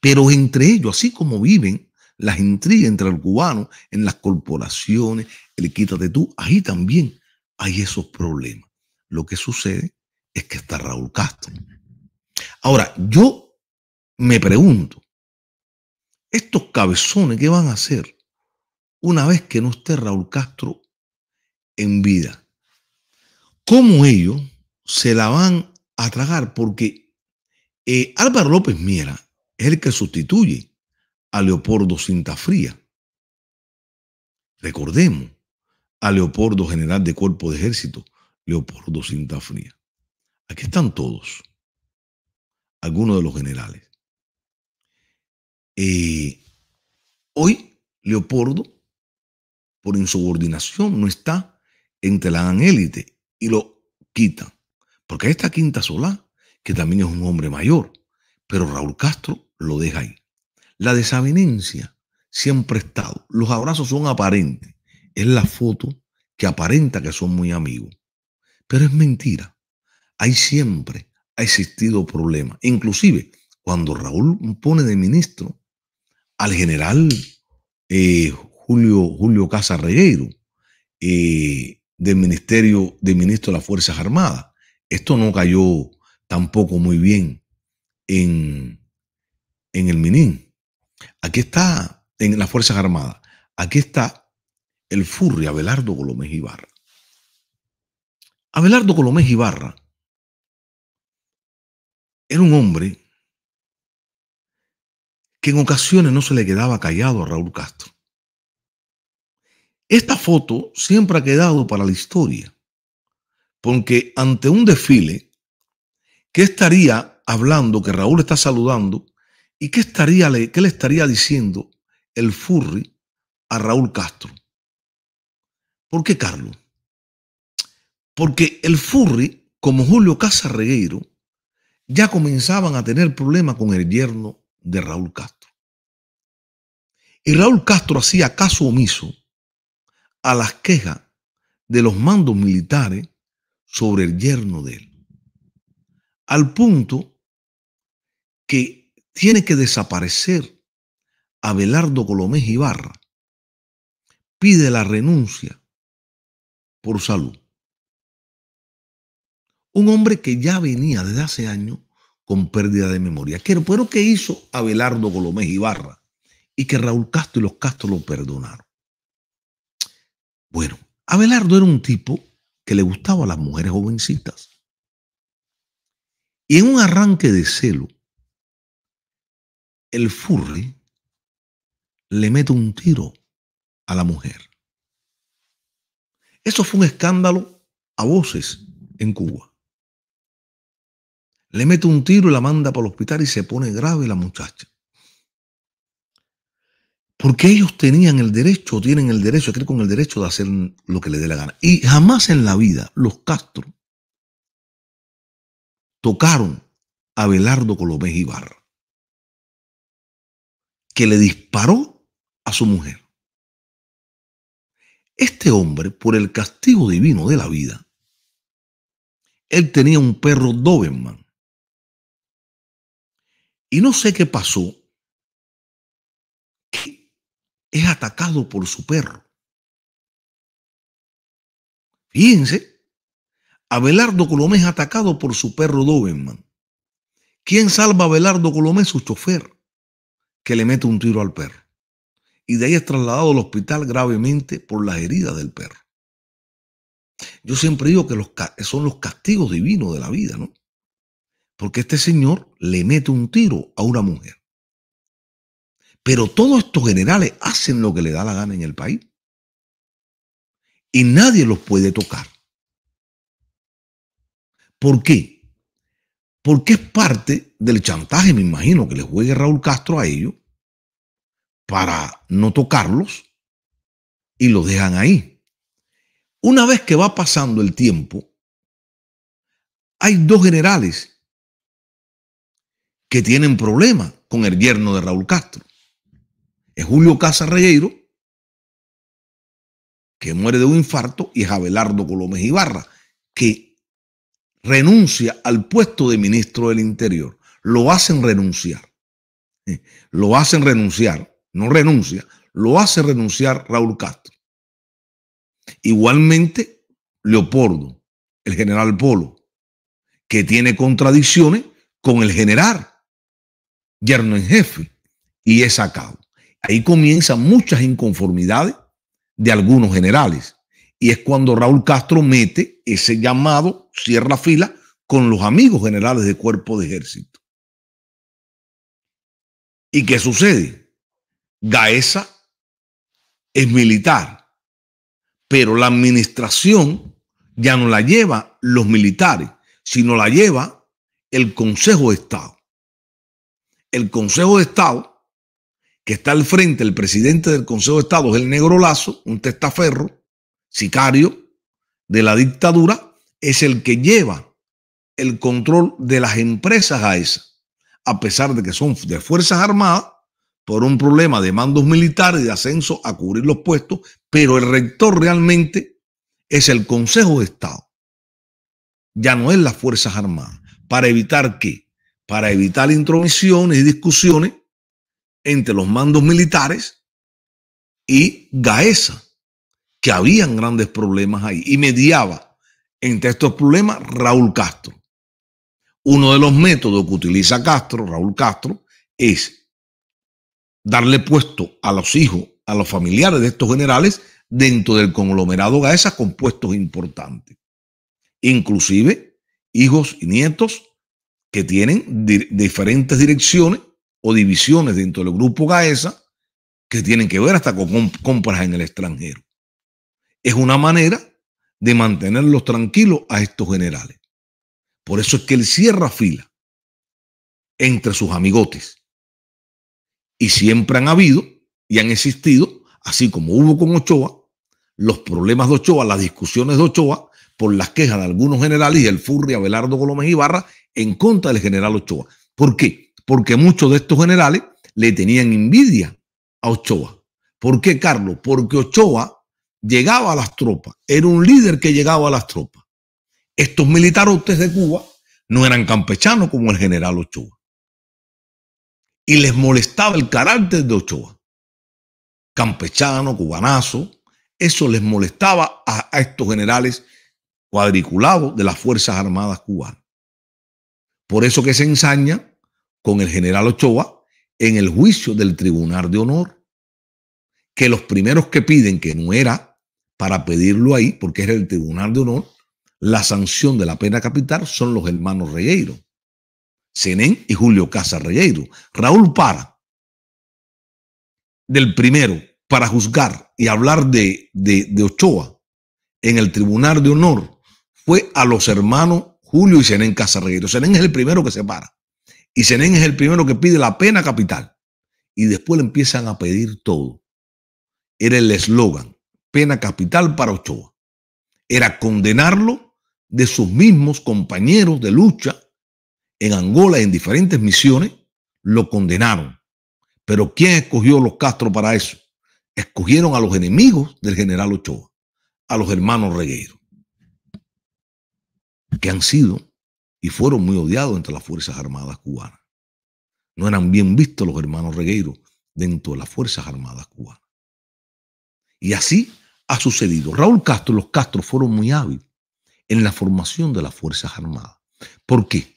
Speaker 1: Pero entre ellos, así como viven las intrigas entre los cubanos en las corporaciones, el quítate tú, ahí también hay esos problemas. Lo que sucede es que está Raúl Castro. Ahora, yo me pregunto, estos cabezones, ¿qué van a hacer una vez que no esté Raúl Castro en vida? ¿Cómo ellos se la van a tragar porque eh, Álvaro López Miera es el que sustituye a Leopoldo Cintafría. Recordemos a Leopoldo General de Cuerpo de Ejército, Leopoldo Fría. Aquí están todos, algunos de los generales. Eh, hoy Leopoldo, por insubordinación, no está entre la ANÉLITE y lo quitan. Porque Quinta Solá, que también es un hombre mayor, pero Raúl Castro lo deja ahí. La desavenencia siempre ha estado. Los abrazos son aparentes. Es la foto que aparenta que son muy amigos. Pero es mentira. Hay siempre ha existido problemas. Inclusive cuando Raúl pone de ministro al general eh, Julio, Julio Casarregueiro, eh, del Ministerio de Ministro de las Fuerzas Armadas. Esto no cayó tampoco muy bien en, el Minin. Aquí está, en las Fuerzas Armadas, aquí está el furri Abelardo Colomés Ibarra. Abelardo Colomés Ibarra era un hombre que en ocasiones no se le quedaba callado a Raúl Castro. Esta foto siempre ha quedado para la historia. Porque ante un desfile, ¿qué estaría hablando que Raúl está saludando? ¿Y qué, estaría, le estaría diciendo el furri a Raúl Castro? ¿Por qué, Carlos? Porque el furri, como Julio Casarregueiro, ya comenzaban a tener problemas con el yerno de Raúl Castro. Y Raúl Castro hacía caso omiso a las quejas de los mandos militares sobre el yerno de él. Al punto que tiene que desaparecer Abelardo Colomés Ibarra. Pide la renuncia por salud. Un hombre que ya venía desde hace años con pérdida de memoria. Pero, ¿qué hizo Abelardo Colomés Ibarra? Y que Raúl Castro y los Castro lo perdonaron. Bueno, Abelardo era un tipo que le gustaba a las mujeres jovencitas. Y en un arranque de celo, el furri le mete un tiro a la mujer. Eso fue un escándalo a voces en Cuba. Le mete un tiro y la manda para el hospital y se pone grave la muchacha. Porque ellos tenían el derecho, tienen el derecho, creen con el derecho de hacer lo que les dé la gana. Y jamás en la vida los Castro tocaron a Belardo Colomé Ibarra,
Speaker 2: que le disparó a su mujer. Este hombre, por el castigo divino de la vida, él tenía un perro Doberman. Y no sé qué pasó es atacado por
Speaker 1: su perro. Fíjense, Abelardo Colomé es atacado por su perro Doberman. ¿Quién salva a Abelardo Colomé? Su chofer, que le mete un tiro al perro. Y de ahí es trasladado al hospital gravemente por las heridas del perro. Yo siempre digo que son los castigos divinos de la vida, ¿no? Porque este señor le mete un tiro a una mujer. Pero todos estos generales hacen lo que le da la gana en el país. Y nadie los puede tocar. ¿Por qué? Porque es parte del chantaje, me imagino, que le juegue Raúl Castro a ellos para no tocarlos y los dejan ahí. Una vez que va pasando el tiempo, hay dos generales que tienen problemas con el yerno de Raúl Castro es Julio Reyero, que muere de un infarto, y es Abelardo Colomes Ibarra, que renuncia al puesto de ministro del Interior. Lo hacen renunciar. Eh, lo hacen renunciar. No renuncia. Lo hace renunciar Raúl Castro. Igualmente, Leopoldo, el general Polo, que tiene contradicciones con el general yerno en jefe, y es sacado. Ahí comienzan muchas inconformidades de algunos generales. Y es cuando Raúl Castro mete ese llamado, cierra fila, con los amigos generales de cuerpo de ejército. ¿Y qué sucede? Gaesa es militar, pero la administración ya no la lleva los militares, sino la lleva el Consejo de Estado. El Consejo de Estado que está al frente el presidente del Consejo de Estado, es el negro Lazo, un testaferro, sicario de la dictadura, es el que lleva el control de las empresas a esa, a pesar de que son de Fuerzas Armadas, por un problema de mandos militares y de ascenso a cubrir los puestos, pero el rector realmente es el Consejo de Estado, ya no es las Fuerzas Armadas, para evitar que, para evitar intromisiones y discusiones entre los mandos militares y Gaesa, que habían grandes problemas ahí y mediaba entre estos problemas Raúl Castro. Uno de los métodos que utiliza Castro, Raúl Castro, es darle puesto a los hijos, a los familiares de estos generales dentro del conglomerado Gaesa con puestos importantes. Inclusive hijos y nietos que tienen diferentes direcciones o divisiones dentro del grupo GAESA que tienen que ver hasta con compras en el extranjero. Es una manera de mantenerlos tranquilos a estos generales. Por eso es que él cierra fila entre sus amigotes. Y siempre han habido y han existido, así como hubo con Ochoa, los problemas de Ochoa, las discusiones de Ochoa, por las quejas de algunos generales y el Furri, Abelardo y Ibarra, en contra del general Ochoa. ¿Por qué? porque muchos de estos generales le tenían envidia a Ochoa. ¿Por qué, Carlos? Porque Ochoa llegaba a las tropas, era un líder que llegaba a las tropas. Estos militarotes de Cuba no eran campechanos como el general Ochoa. Y les molestaba el carácter de Ochoa. Campechano, cubanazo, eso les molestaba a, a estos generales cuadriculados de las Fuerzas Armadas cubanas. Por eso que se ensaña con el general Ochoa en el juicio del Tribunal de Honor, que los primeros que piden, que no era para pedirlo ahí, porque era el Tribunal de Honor, la sanción de la pena capital son los hermanos Regueiro, Senén y Julio Casa Raúl Para, del primero, para juzgar y hablar de, de, Ochoa en el Tribunal de Honor, fue a los hermanos Julio y Senén Casa Regueiro. Senén es el primero que se para. Y Zenén es el primero que pide la pena capital. Y después le empiezan a pedir todo. Era el eslogan, pena capital para Ochoa. Era condenarlo de sus mismos compañeros de lucha en Angola y en diferentes misiones. Lo condenaron. Pero ¿quién escogió los Castro para eso? Escogieron a los enemigos del general Ochoa, a los hermanos Regueiro, que han sido y fueron muy odiados entre las Fuerzas Armadas cubanas. No eran bien vistos los hermanos Regueiro dentro de las Fuerzas Armadas cubanas. Y así ha sucedido. Raúl Castro y los Castro fueron muy hábiles en la formación de las Fuerzas Armadas. ¿Por qué?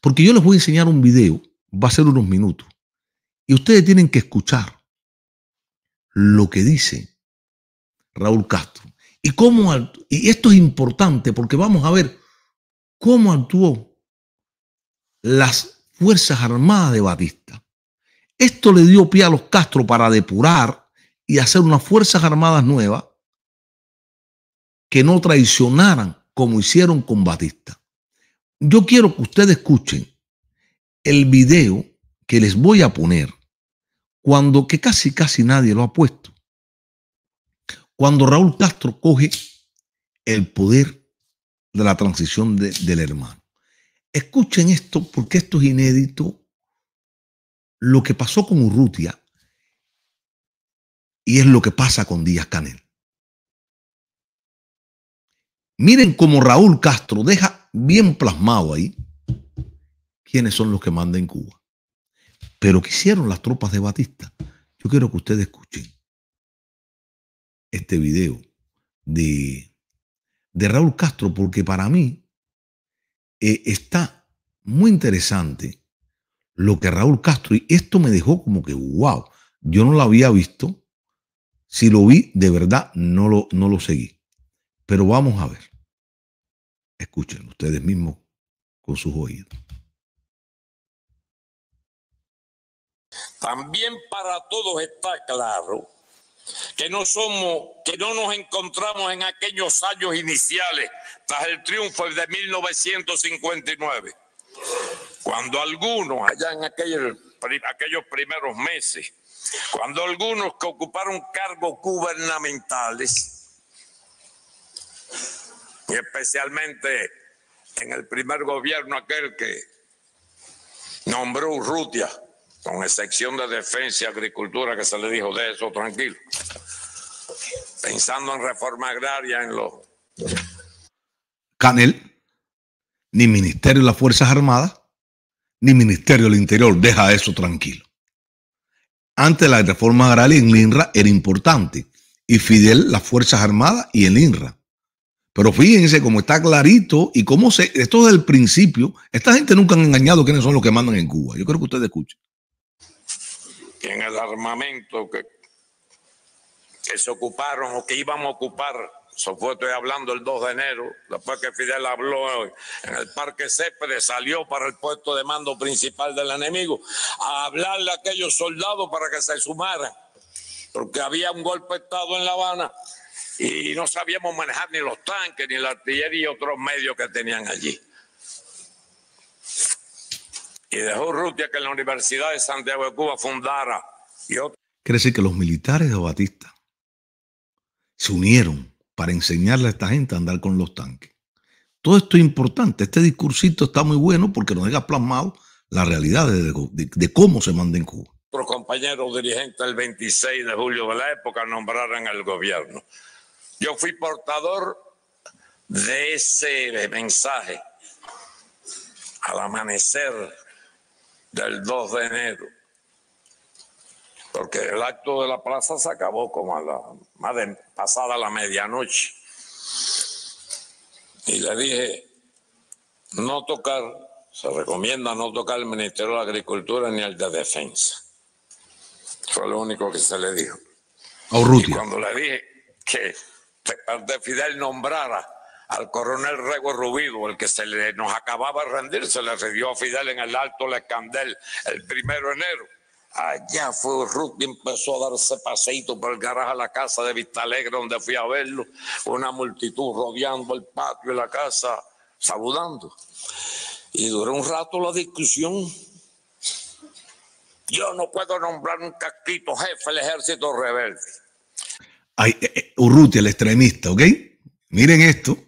Speaker 1: Porque yo les voy a enseñar un video, va a ser unos minutos, y ustedes tienen que escuchar lo que dice Raúl Castro. Y, cómo, y esto es importante porque vamos a ver cómo actuó las Fuerzas Armadas de Batista. Esto le dio pie a los Castro para depurar y hacer unas Fuerzas Armadas nuevas que no traicionaran como hicieron con Batista. Yo quiero que ustedes escuchen el video que les voy a poner cuando que casi casi nadie lo ha puesto. Cuando Raúl Castro coge el poder de la transición del hermano. Escuchen esto, porque esto es inédito. Lo que pasó con Urrutia y es lo que pasa con Díaz Canel. Miren cómo Raúl Castro deja bien plasmado ahí quiénes son los que mandan en Cuba. Pero ¿qué hicieron las tropas de Batista? Yo quiero que ustedes escuchen este video de de Raúl Castro, porque para mí eh, está muy interesante lo que Raúl Castro, y esto me dejó como que, wow, yo no lo había visto, si lo vi, de verdad no lo, no lo seguí. Pero vamos a ver. Escuchen
Speaker 2: ustedes mismos con sus oídos. También para todos está claro que no
Speaker 3: somos, que no nos encontramos en aquellos años iniciales tras el triunfo de 1959, cuando algunos allá en aquellos primeros meses, cuando algunos que ocuparon cargos gubernamentales, y especialmente en el primer gobierno aquel que nombró Rutia con excepción de defensa y agricultura, que se le dijo de eso, tranquilo. Pensando en reforma agraria, en lo...
Speaker 1: Canel, ni Ministerio de las Fuerzas Armadas, ni Ministerio del Interior, deja eso tranquilo. Antes la reforma agraria en el INRA era importante, y Fidel las Fuerzas Armadas y el INRA. Pero fíjense cómo está clarito y cómo se. Esto es el principio. Esta gente nunca han engañado quiénes son los que mandan en Cuba. Yo creo que ustedes escuchen
Speaker 3: que en el armamento que, se ocuparon o que íbamos a ocupar, eso estoy hablando el 2 de enero, después que Fidel habló en el Parque Céspedes, salió para el puesto de mando principal del enemigo a hablarle a aquellos soldados para que se sumaran, porque había un golpe de Estado en La Habana y no sabíamos manejar ni los tanques, ni la artillería y otros medios que tenían allí y dejó Rutia que en la Universidad de Santiago de Cuba fundara. Y
Speaker 1: decir que los militares de Batista se unieron para enseñarle a esta gente a andar con los tanques. Todo esto es importante. Este discursito está muy bueno porque nos deja plasmado la realidad de, cómo se manda en Cuba.
Speaker 3: Otros compañeros dirigentes el 26 de julio de la época nombraron al gobierno. Yo fui portador de ese mensaje al amanecer del 2 de enero. Porque el acto de la plaza se acabó como a la más de, pasada la medianoche. Y le dije, no tocar, se recomienda no tocar el Ministerio de Agricultura ni el de Defensa. Fue lo único que se le dijo. Y cuando le dije que de Fidel nombrara al coronel Rego Rubido, el que se le, nos acababa de rendir, se le rindió a Fidel en el Alto Lecandel el primero de enero. Allá fue Urruti, y empezó a darse paseito por el garaje a la casa de Vistalegre, donde fui a verlo. Una multitud rodeando el patio y la casa, saludando. Y duró un rato la discusión. Yo no puedo nombrar un casquito jefe del ejército rebelde.
Speaker 1: Ay, eh, eh, Urrutia, el extremista, ¿ok? Miren esto.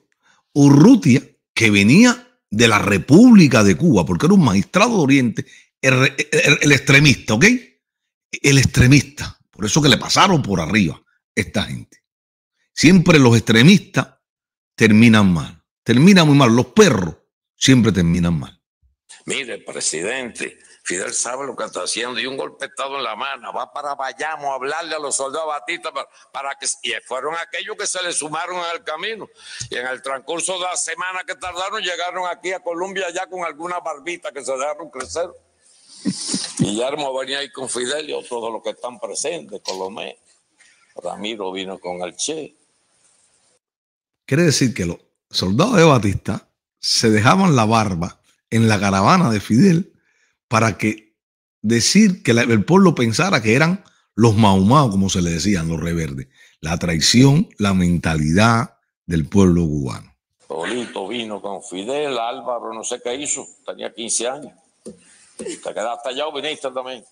Speaker 1: Urrutia, que venía de la República de Cuba, porque era un magistrado de Oriente, el, extremista, ¿ok? El extremista. Por eso que le pasaron por arriba esta gente. Siempre los extremistas terminan mal. Terminan muy mal. Los perros siempre terminan mal.
Speaker 3: Mire, presidente, Fidel sabe lo que está haciendo y un golpe en la mano. Va para Bayamo a hablarle a los soldados Batista para, que. Y fueron aquellos que se le sumaron al camino. Y en el transcurso de la semana que tardaron, llegaron aquí a Colombia ya con alguna barbita que se dejaron crecer. Guillermo venía ahí con Fidel y otros de los que están presentes, Colomé. Ramiro vino con el Che.
Speaker 1: Quiere decir que los soldados de Batista se dejaban la barba en la caravana de Fidel para que decir que el pueblo pensara que eran los maumados como se le decían, los reverdes. La traición, la mentalidad del pueblo cubano. Solito
Speaker 3: vino con Fidel, Álvaro, no sé qué hizo, tenía 15 años. Te quedaste allá o viniste también.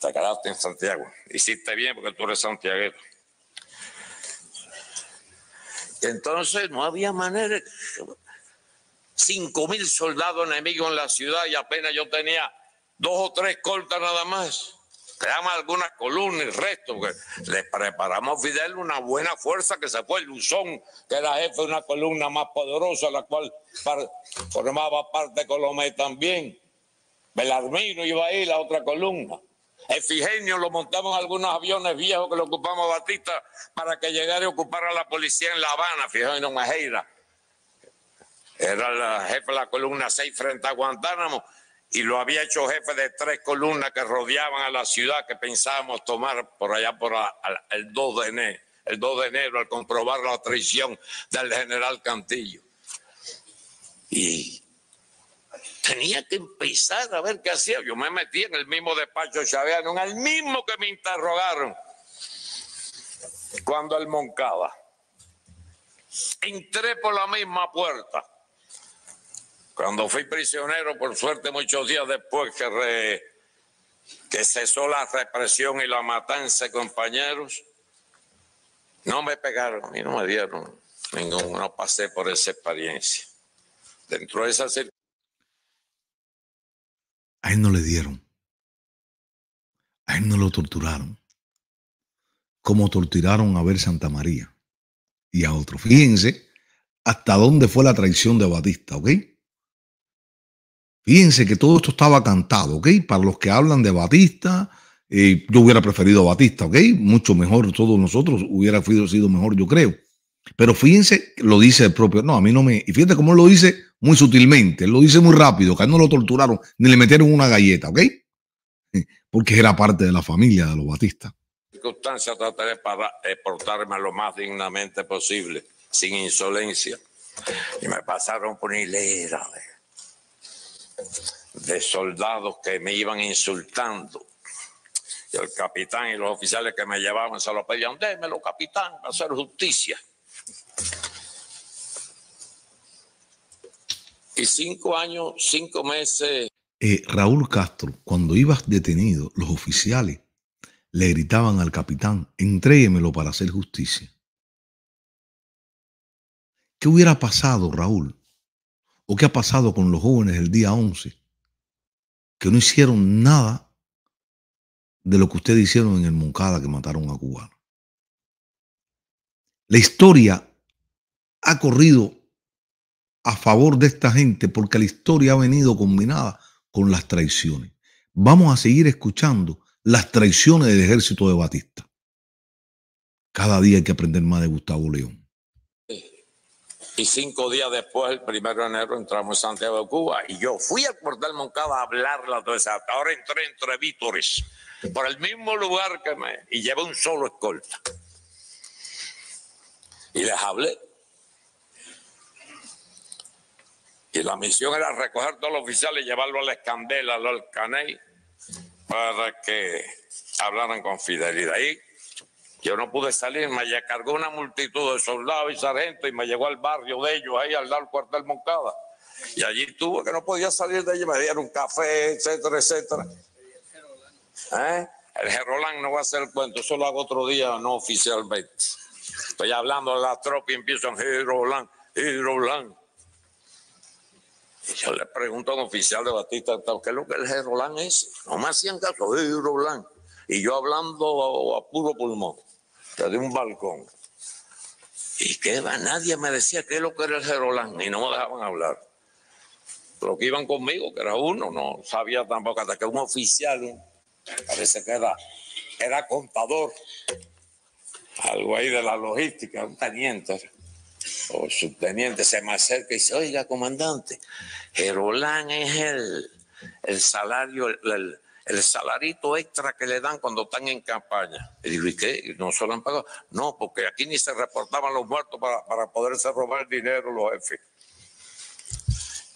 Speaker 3: Te quedaste en Santiago. Hiciste bien porque tú eres santiaguero. Entonces no había manera, cinco mil soldados enemigos en la ciudad y apenas yo tenía dos o tres cortas nada más. Quedaban algunas columnas y resto. Le preparamos a Fidel una buena fuerza que se fue Luzón, que era jefe de una columna más poderosa, la cual formaba parte de Colomé también. Belarmino iba ahí, la otra columna. Efigenio lo montamos en algunos aviones viejos que lo ocupamos Batista para que llegara y ocupara la policía en La Habana, Fijenio Majeira era el jefe de la columna 6 frente a Guantánamo y lo había hecho jefe de tres columnas que rodeaban a la ciudad que pensábamos tomar por allá por el 2 de enero, el 2 de enero al comprobar la traición del general Cantillo. Y tenía que empezar a ver qué hacía. Yo me metí en el mismo despacho chaveano, el mismo que me interrogaron cuando él moncaba. Entré por la misma puerta. Cuando fui prisionero, por suerte, muchos días después que, cesó la represión y la matanza, compañeros, no me pegaron, y no me dieron ningún, no pasé por esa experiencia.
Speaker 2: Dentro de esa circunstancia.
Speaker 1: A él no le dieron. A él no lo torturaron. Como torturaron a ver Santa María y a otros. Fíjense hasta dónde fue la traición de Batista, ¿ok? Fíjense que todo esto estaba cantado, ¿ok? Para los que hablan de Batista, eh, yo hubiera preferido a Batista, ¿ok? Mucho mejor, todos nosotros hubiera sido mejor, yo creo. Pero fíjense, lo dice el propio, no, a mí no me... Y fíjense cómo lo dice muy sutilmente, lo dice muy rápido, que a él no lo torturaron, ni le metieron una galleta, ¿ok? Porque era parte de la familia de los Batistas.
Speaker 3: Circunstancia trataré para exportarme lo más dignamente posible, sin insolencia. Y me pasaron por hilera. ¿eh? de soldados que me iban insultando. Y el capitán y los oficiales que me llevaban se lo pedían, démelo, capitán, a hacer justicia. Y cinco años, cinco meses.
Speaker 1: Eh, Raúl Castro, cuando ibas detenido, los oficiales le gritaban al capitán, entréguemelo para hacer justicia. ¿Qué hubiera pasado, Raúl, ¿O qué ha pasado con los jóvenes el día 11? Que no hicieron nada de lo que ustedes hicieron en el Moncada que mataron a cubanos. La historia ha corrido a favor de esta gente porque la historia ha venido combinada con las traiciones. Vamos a seguir escuchando las traiciones del ejército de Batista. Cada día hay que aprender más de Gustavo León.
Speaker 3: Y cinco días después, el primero de enero, entramos en Santiago de Cuba. Y yo fui al portal Moncada a hablarla las esa. Ahora entré entre Vítores, por el mismo lugar que me. Y llevé un solo escolta. Y les hablé. Y la misión era recoger todos los oficiales y llevarlo a la escandela, al canel, para que hablaran con fidelidad. Y yo no pude salir, me cargó una multitud de soldados y sargentos y me llegó al barrio de ellos, ahí al lado del cuartel Moncada. Y allí tuvo que no podía salir de allí, me dieron un café, etcétera, etcétera. ¿Eh? El Gerolán no va a hacer el cuento, eso lo hago otro día, no oficialmente. Estoy hablando de la tropa y empiezan Gerolán, Gerolán. Y yo le pregunto a un oficial de Batista, ¿qué es lo que el Gerolán es? No me hacían caso, Gerolán. Y yo hablando a puro pulmón. Desde de un balcón. ¿Y que va? Nadie me decía qué es lo que era el Gerolán y no me dejaban hablar. lo que iban conmigo, que era uno, no sabía tampoco, hasta que un oficial, parece que era, era contador, algo ahí de la logística, un teniente o subteniente, se me acerca y dice, oiga, comandante, Gerolán es el, el salario, el, el salarito extra que le dan cuando están en campaña. Y digo, ¿y qué? ¿No se lo han pagado? No, porque aquí ni se reportaban los muertos para, para poderse robar dinero los jefes.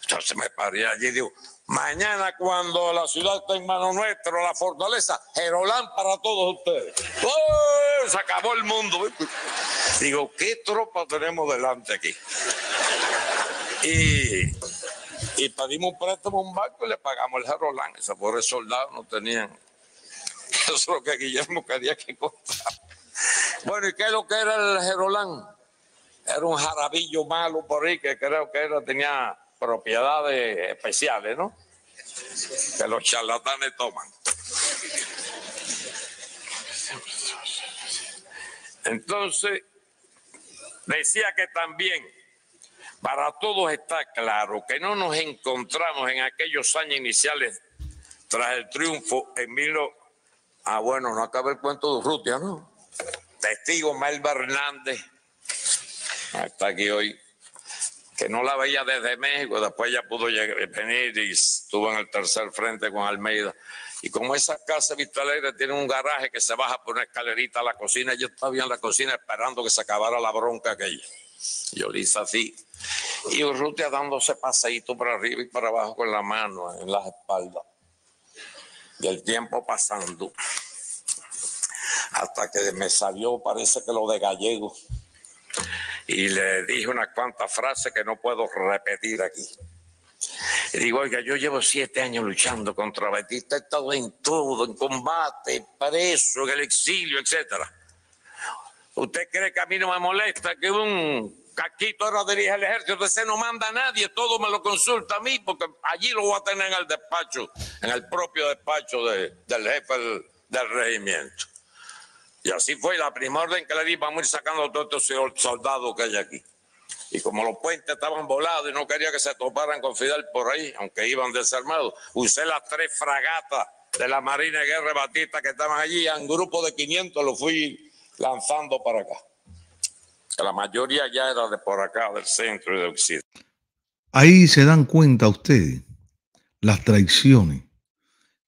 Speaker 3: Entonces me paré allí y digo, mañana cuando la ciudad está en mano nuestra, la fortaleza, Gerolán para todos ustedes. ¡Oh! Se acabó el mundo. Digo, ¿qué tropa tenemos delante aquí? Y y pedimos un préstamo a un banco y le pagamos el jerolán. Esa pobre soldado no tenían. Eso es lo que Guillermo quería que contara. Bueno, ¿y qué es lo que era el jerolán? Era un jarabillo malo por ahí que creo que era, tenía propiedades especiales, ¿no? Que los charlatanes toman. Entonces, decía que también para todos está claro que no nos encontramos en aquellos años iniciales tras el triunfo en Milo. Ah, bueno, no acaba el cuento de Urrutia, ¿no? Testigo Melba Hernández, hasta aquí hoy, que no la veía desde México, después ya pudo venir y estuvo en el tercer frente con Almeida. Y como esa casa Alegre tiene un garaje que se baja por una escalerita a la cocina, yo estaba en la cocina esperando que se acabara la bronca aquella. Yo le hice así. Y Urrutia dándose paseíto para arriba y para abajo con la mano en las espaldas. Y el tiempo pasando. Hasta que me salió, parece que lo de gallego. Y le dije unas cuantas frases que no puedo repetir aquí. Y digo, oiga, yo llevo siete años luchando contra Batista, he estado en todo, en combate, preso, en el exilio, etcétera. ¿Usted cree que a mí no me molesta que un caquito ahora dirija el ejército? Ese no manda a nadie, todo me lo consulta a mí, porque allí lo voy a tener en el despacho, en el propio despacho del jefe del, regimiento. Y así fue la primera orden que le di, vamos a ir sacando a todos estos soldados que hay aquí. Y como los puentes estaban volados y no quería que se toparan con Fidel por ahí, aunque iban desarmados, usé las tres fragatas de la Marina de Guerra Batista que estaban allí, en grupo de 500 lo fui lanzando para acá. La mayoría ya era de por acá, del centro y del occidente.
Speaker 1: Ahí se dan cuenta ustedes las traiciones,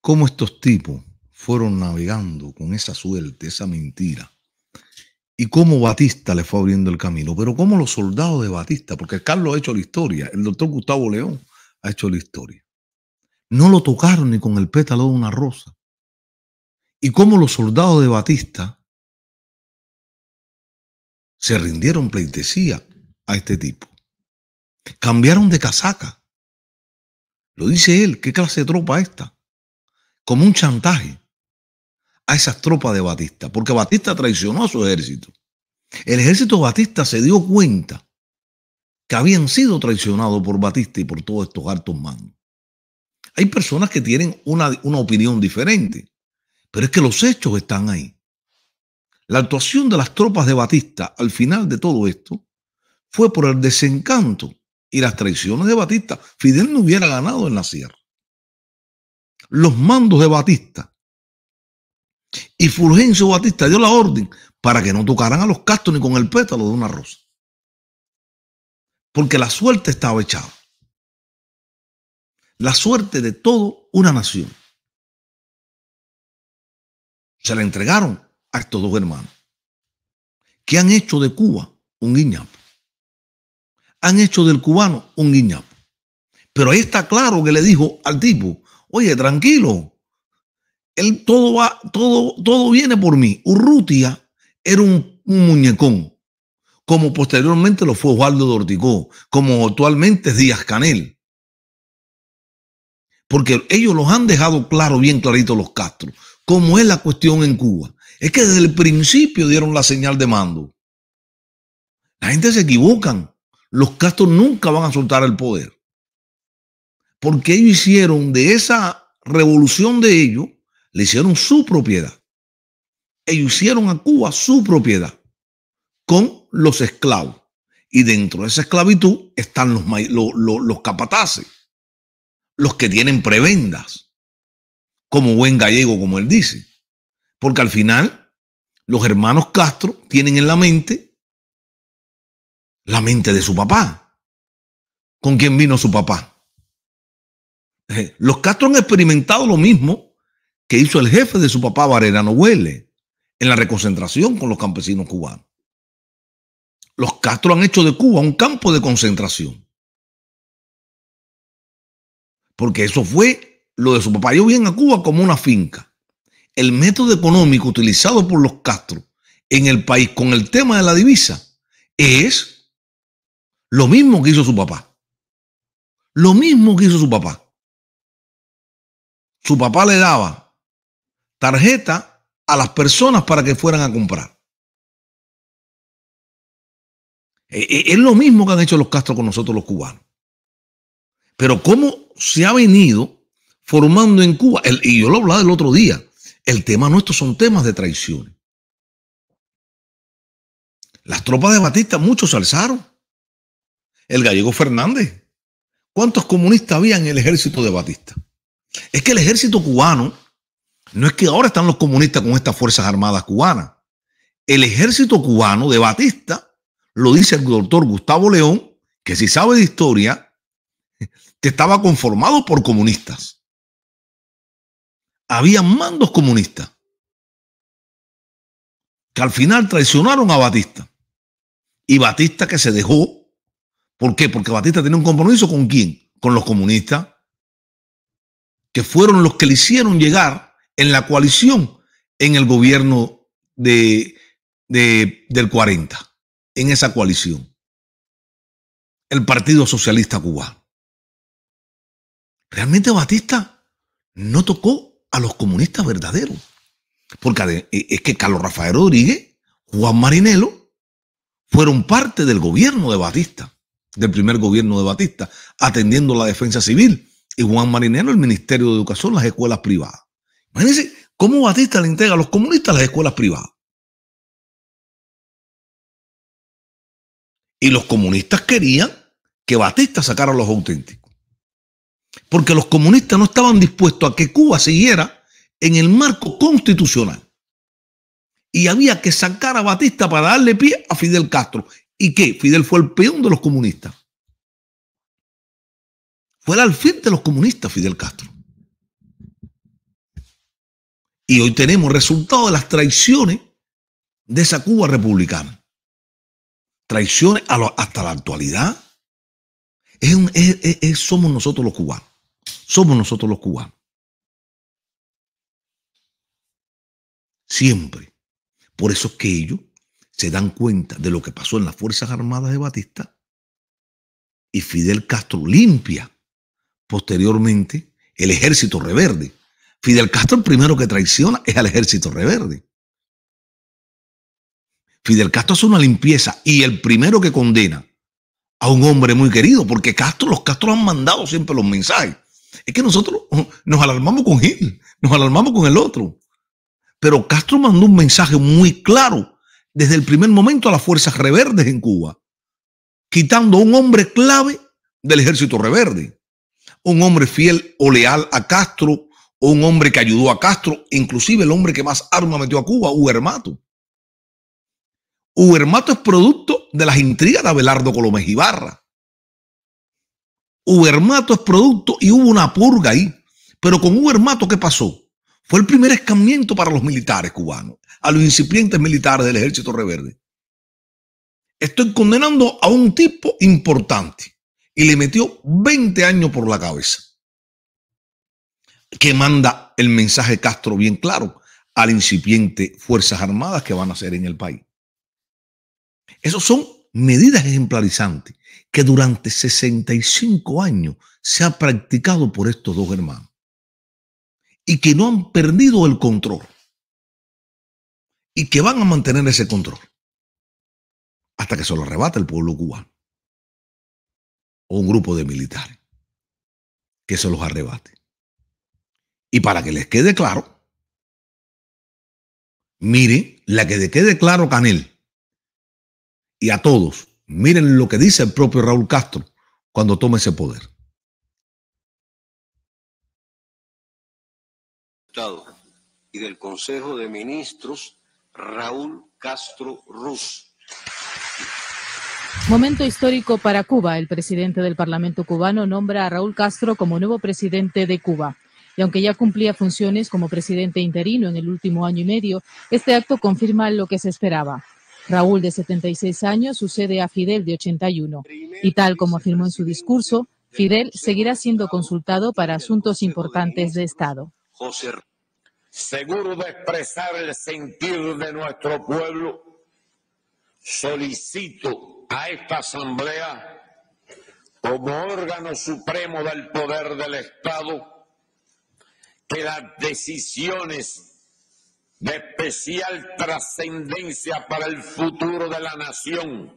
Speaker 1: cómo estos tipos fueron navegando con esa suerte, esa mentira, y cómo Batista le fue abriendo el camino, pero cómo los soldados de Batista, porque Carlos ha hecho la historia, el doctor Gustavo León ha hecho la historia, no lo tocaron ni con el pétalo de una rosa, y cómo los soldados de Batista se rindieron pleitesía a este tipo. Cambiaron de casaca. Lo dice él, ¿qué clase de tropa esta? Como un chantaje a esas tropas de Batista, porque Batista traicionó a su ejército. El ejército Batista se dio cuenta que habían sido traicionados por Batista y por todos estos hartos mandos. Hay personas que tienen una, una opinión diferente, pero es que los hechos están ahí. La actuación de las tropas de Batista al final de todo esto fue por el desencanto y las traiciones de Batista. Fidel no hubiera ganado en la sierra. Los mandos de Batista y Fulgencio Batista dio la orden para que no tocaran a los castos ni con el pétalo de una rosa. Porque la suerte estaba echada.
Speaker 2: La suerte de toda una nación. Se la entregaron a estos dos hermanos,
Speaker 1: que han hecho de Cuba un guiñapo. Han hecho del cubano un guiñapo. Pero ahí está claro que le dijo al tipo, oye, tranquilo, él todo todo, todo viene por mí. Urrutia era un, muñecón, como posteriormente lo fue Osvaldo Dorticó, como actualmente es Díaz Canel. Porque ellos los han dejado claro, bien clarito los Castro, cómo es la cuestión en Cuba. Es que desde el principio dieron la señal de mando. La gente se equivocan. Los castos nunca van a soltar el poder. Porque ellos hicieron de esa revolución de ellos, le hicieron su propiedad. Ellos hicieron a Cuba su propiedad con los esclavos. Y dentro de esa esclavitud están los, los capataces, los que tienen prebendas, como buen gallego, como él dice. Porque al final, los hermanos Castro tienen en la mente la mente de su papá, con quien vino su papá. Eh, los Castro han experimentado lo mismo que hizo el jefe de su papá, Varela Huele, en la reconcentración con los campesinos cubanos. Los Castro han hecho de Cuba un campo de concentración. Porque eso fue lo de su papá. Yo vine a Cuba como una finca el método económico utilizado por los Castro en el país con el tema de la divisa es lo mismo que hizo su papá.
Speaker 2: Lo mismo que hizo su papá. Su papá le daba tarjeta a las personas para que fueran a comprar.
Speaker 1: E, e, es lo mismo que han hecho los Castro con nosotros los cubanos. Pero cómo se ha venido formando en Cuba, y yo lo hablaba el otro día, el tema nuestro son temas de traición. Las tropas de Batista, muchos alzaron. El gallego Fernández. ¿Cuántos comunistas había en el ejército de Batista? Es que el ejército cubano, no es que ahora están los comunistas con estas Fuerzas Armadas cubanas. El ejército cubano de Batista, lo dice el doctor Gustavo León, que si sabe de historia, que estaba conformado por comunistas había mandos comunistas que al final traicionaron a Batista. Y Batista que se dejó. ¿Por qué? Porque Batista tenía un compromiso con quién? Con los comunistas, que fueron los que le hicieron llegar en la coalición en el gobierno de, del 40, en esa coalición. El Partido Socialista Cubano. Realmente Batista no tocó a los comunistas verdaderos. Porque e, es que Carlos Rafael Rodríguez, Juan Marinelo, fueron parte del gobierno de Batista, del primer gobierno de Batista, atendiendo la defensa civil. Y Juan Marinelo, el Ministerio de Educación, las escuelas privadas. Imagínense cómo Batista le entrega a los comunistas las escuelas privadas. Y los comunistas querían que Batista sacara a los auténticos porque los comunistas no estaban dispuestos a que Cuba siguiera en el marco constitucional. Y había que sacar a Batista para darle pie a Fidel Castro. ¿Y qué? Fidel fue el peón de los comunistas. Fue el alfil de los comunistas, Fidel Castro. Y hoy tenemos resultado de las traiciones de esa Cuba republicana. Traiciones hasta la actualidad somos nosotros los cubanos. Somos nosotros los cubanos. Siempre. Por eso es que ellos se dan cuenta de lo que pasó en las Fuerzas Armadas de Batista y Fidel Castro limpia posteriormente el ejército reverde. Fidel Castro el primero que traiciona es al ejército reverde. Fidel Castro hace una limpieza y el primero que condena a un hombre muy querido, porque Castro, los Castro han mandado siempre los mensajes. Es que nosotros nos alarmamos con él, nos alarmamos con el otro. Pero Castro mandó un mensaje muy claro desde el primer momento a las fuerzas reverdes en Cuba, quitando a un hombre clave del ejército reverde, un hombre fiel o leal a Castro, un hombre que ayudó a Castro, inclusive el hombre que más arma metió a Cuba, Hugo Hermato. Ubermato es producto de las intrigas de Abelardo Colomé Ibarra. Ubermato es producto y hubo una purga ahí. Pero con Ubermato, ¿qué pasó? Fue el primer escamiento para los militares cubanos, a los incipientes militares del ejército reverde. Estoy condenando a un tipo importante y le metió 20 años por la cabeza. Que manda el mensaje Castro bien claro al incipiente Fuerzas Armadas que van a hacer en el país. Esas son medidas ejemplarizantes que durante 65 años se ha practicado por estos dos hermanos y que no han perdido el control y que van a mantener ese control
Speaker 2: hasta que se lo arrebate el pueblo cubano o un grupo de militares
Speaker 1: que se los arrebate. Y para que les quede claro, miren, la que le quede claro, Canel, y a todos. Miren lo que dice el propio Raúl Castro cuando toma ese poder. y del Consejo de Ministros, Raúl Castro Ruz.
Speaker 2: Momento histórico para Cuba. El presidente del Parlamento cubano nombra a Raúl Castro como nuevo presidente de Cuba. Y aunque ya cumplía funciones como presidente interino en el último año y medio, este acto confirma lo que se esperaba Raúl, de 76 años, sucede a Fidel, de 81. Y tal como afirmó en su discurso, Fidel seguirá siendo consultado para asuntos importantes de Estado.
Speaker 1: José,
Speaker 3: seguro de expresar el sentir de nuestro pueblo, solicito a esta Asamblea, como órgano supremo del poder del Estado, que las decisiones de especial trascendencia para el futuro de la nación,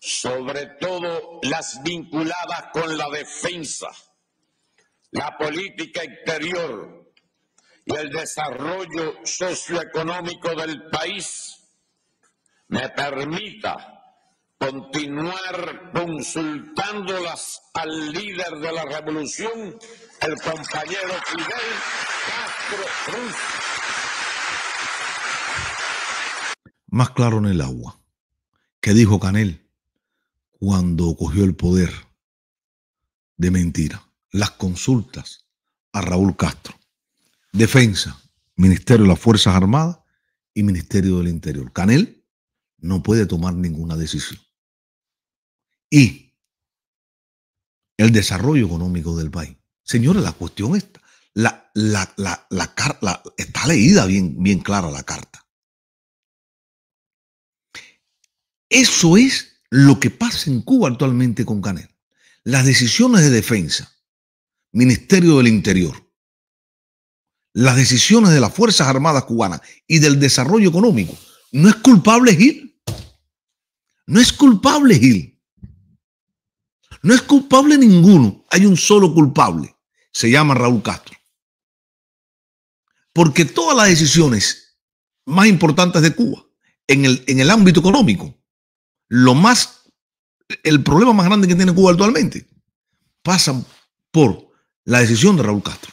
Speaker 3: sobre todo las vinculadas con la defensa, la política exterior y el desarrollo socioeconómico del país, me permita continuar consultándolas al líder de la revolución, el compañero Fidel Castro
Speaker 2: Cruz.
Speaker 1: más claro en el agua. que dijo Canel cuando cogió el poder de mentira? Las consultas a Raúl Castro. Defensa, Ministerio de las Fuerzas Armadas y Ministerio del Interior. Canel no puede tomar ninguna decisión. Y el desarrollo económico del país. Señores, la cuestión está, la, está leída bien, bien clara la carta. Eso es lo que pasa en Cuba actualmente con Canel. Las decisiones de defensa, Ministerio del Interior, las decisiones de las Fuerzas Armadas cubanas y del desarrollo económico. ¿No es culpable Gil? No es culpable Gil. No es culpable ninguno. Hay un solo culpable. Se llama Raúl Castro. Porque todas las decisiones más importantes de Cuba en el, en el ámbito económico lo más, el problema más grande que tiene Cuba actualmente pasa por la decisión de Raúl Castro.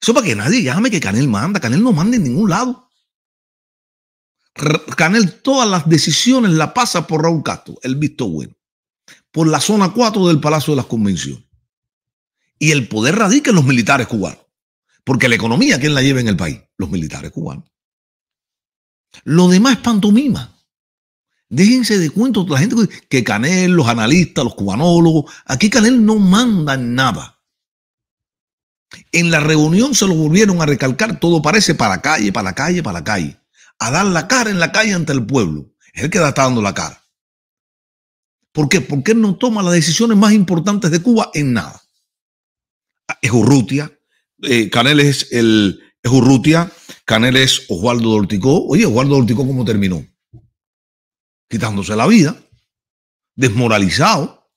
Speaker 1: Eso para que nadie llame que Canel manda. Canel no manda en ningún lado. Canel todas las decisiones la pasa por Raúl Castro, el visto bueno, por la zona 4 del Palacio de las Convenciones. Y el poder radica en los militares cubanos. Porque la economía, ¿quién la lleva en el país? Los militares cubanos. Lo demás es pantomima. Déjense de cuento la gente que Canel, los analistas, los cubanólogos, aquí Canel no manda nada. En la reunión se lo volvieron a recalcar, todo parece para la calle, para la calle, para la calle. A dar la cara en la calle ante el pueblo. Es el que está dando la cara. ¿Por qué? Porque él no toma las decisiones más importantes de Cuba en nada. Ah, es Urrutia, eh, Canel es el es Urrutia, Canel es Oswaldo Dorticó. Oye, Oswaldo Dorticó, ¿cómo terminó? quitándose la vida, desmoralizado.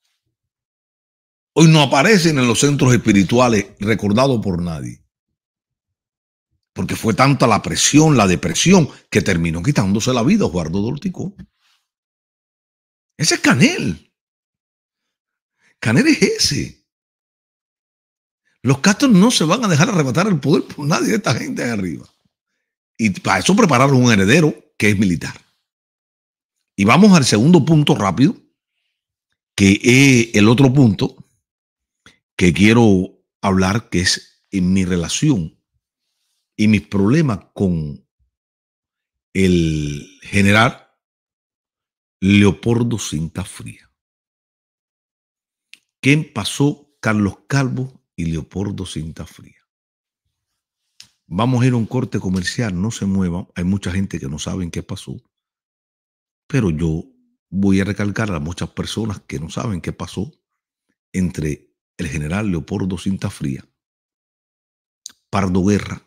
Speaker 1: Hoy no aparecen en los centros espirituales recordados por nadie. Porque fue tanta la presión, la depresión, que terminó quitándose la vida Eduardo Dortico. Ese es Canel. Canel es ese. Los castos no se van a dejar arrebatar el poder por nadie de esta gente de arriba. Y para eso prepararon un heredero que es militar. Y vamos al segundo punto rápido, que es el otro punto que quiero hablar, que es en mi relación y mis problemas con el general Leopoldo Cinta Fría. ¿Qué pasó Carlos Calvo y Leopoldo Cinta Fría? Vamos a ir a un corte comercial, no se muevan, hay mucha gente que no sabe qué pasó. Pero yo voy a recalcar a muchas personas que no saben qué pasó entre el general Leopoldo Cinta Fría, Pardo Guerra,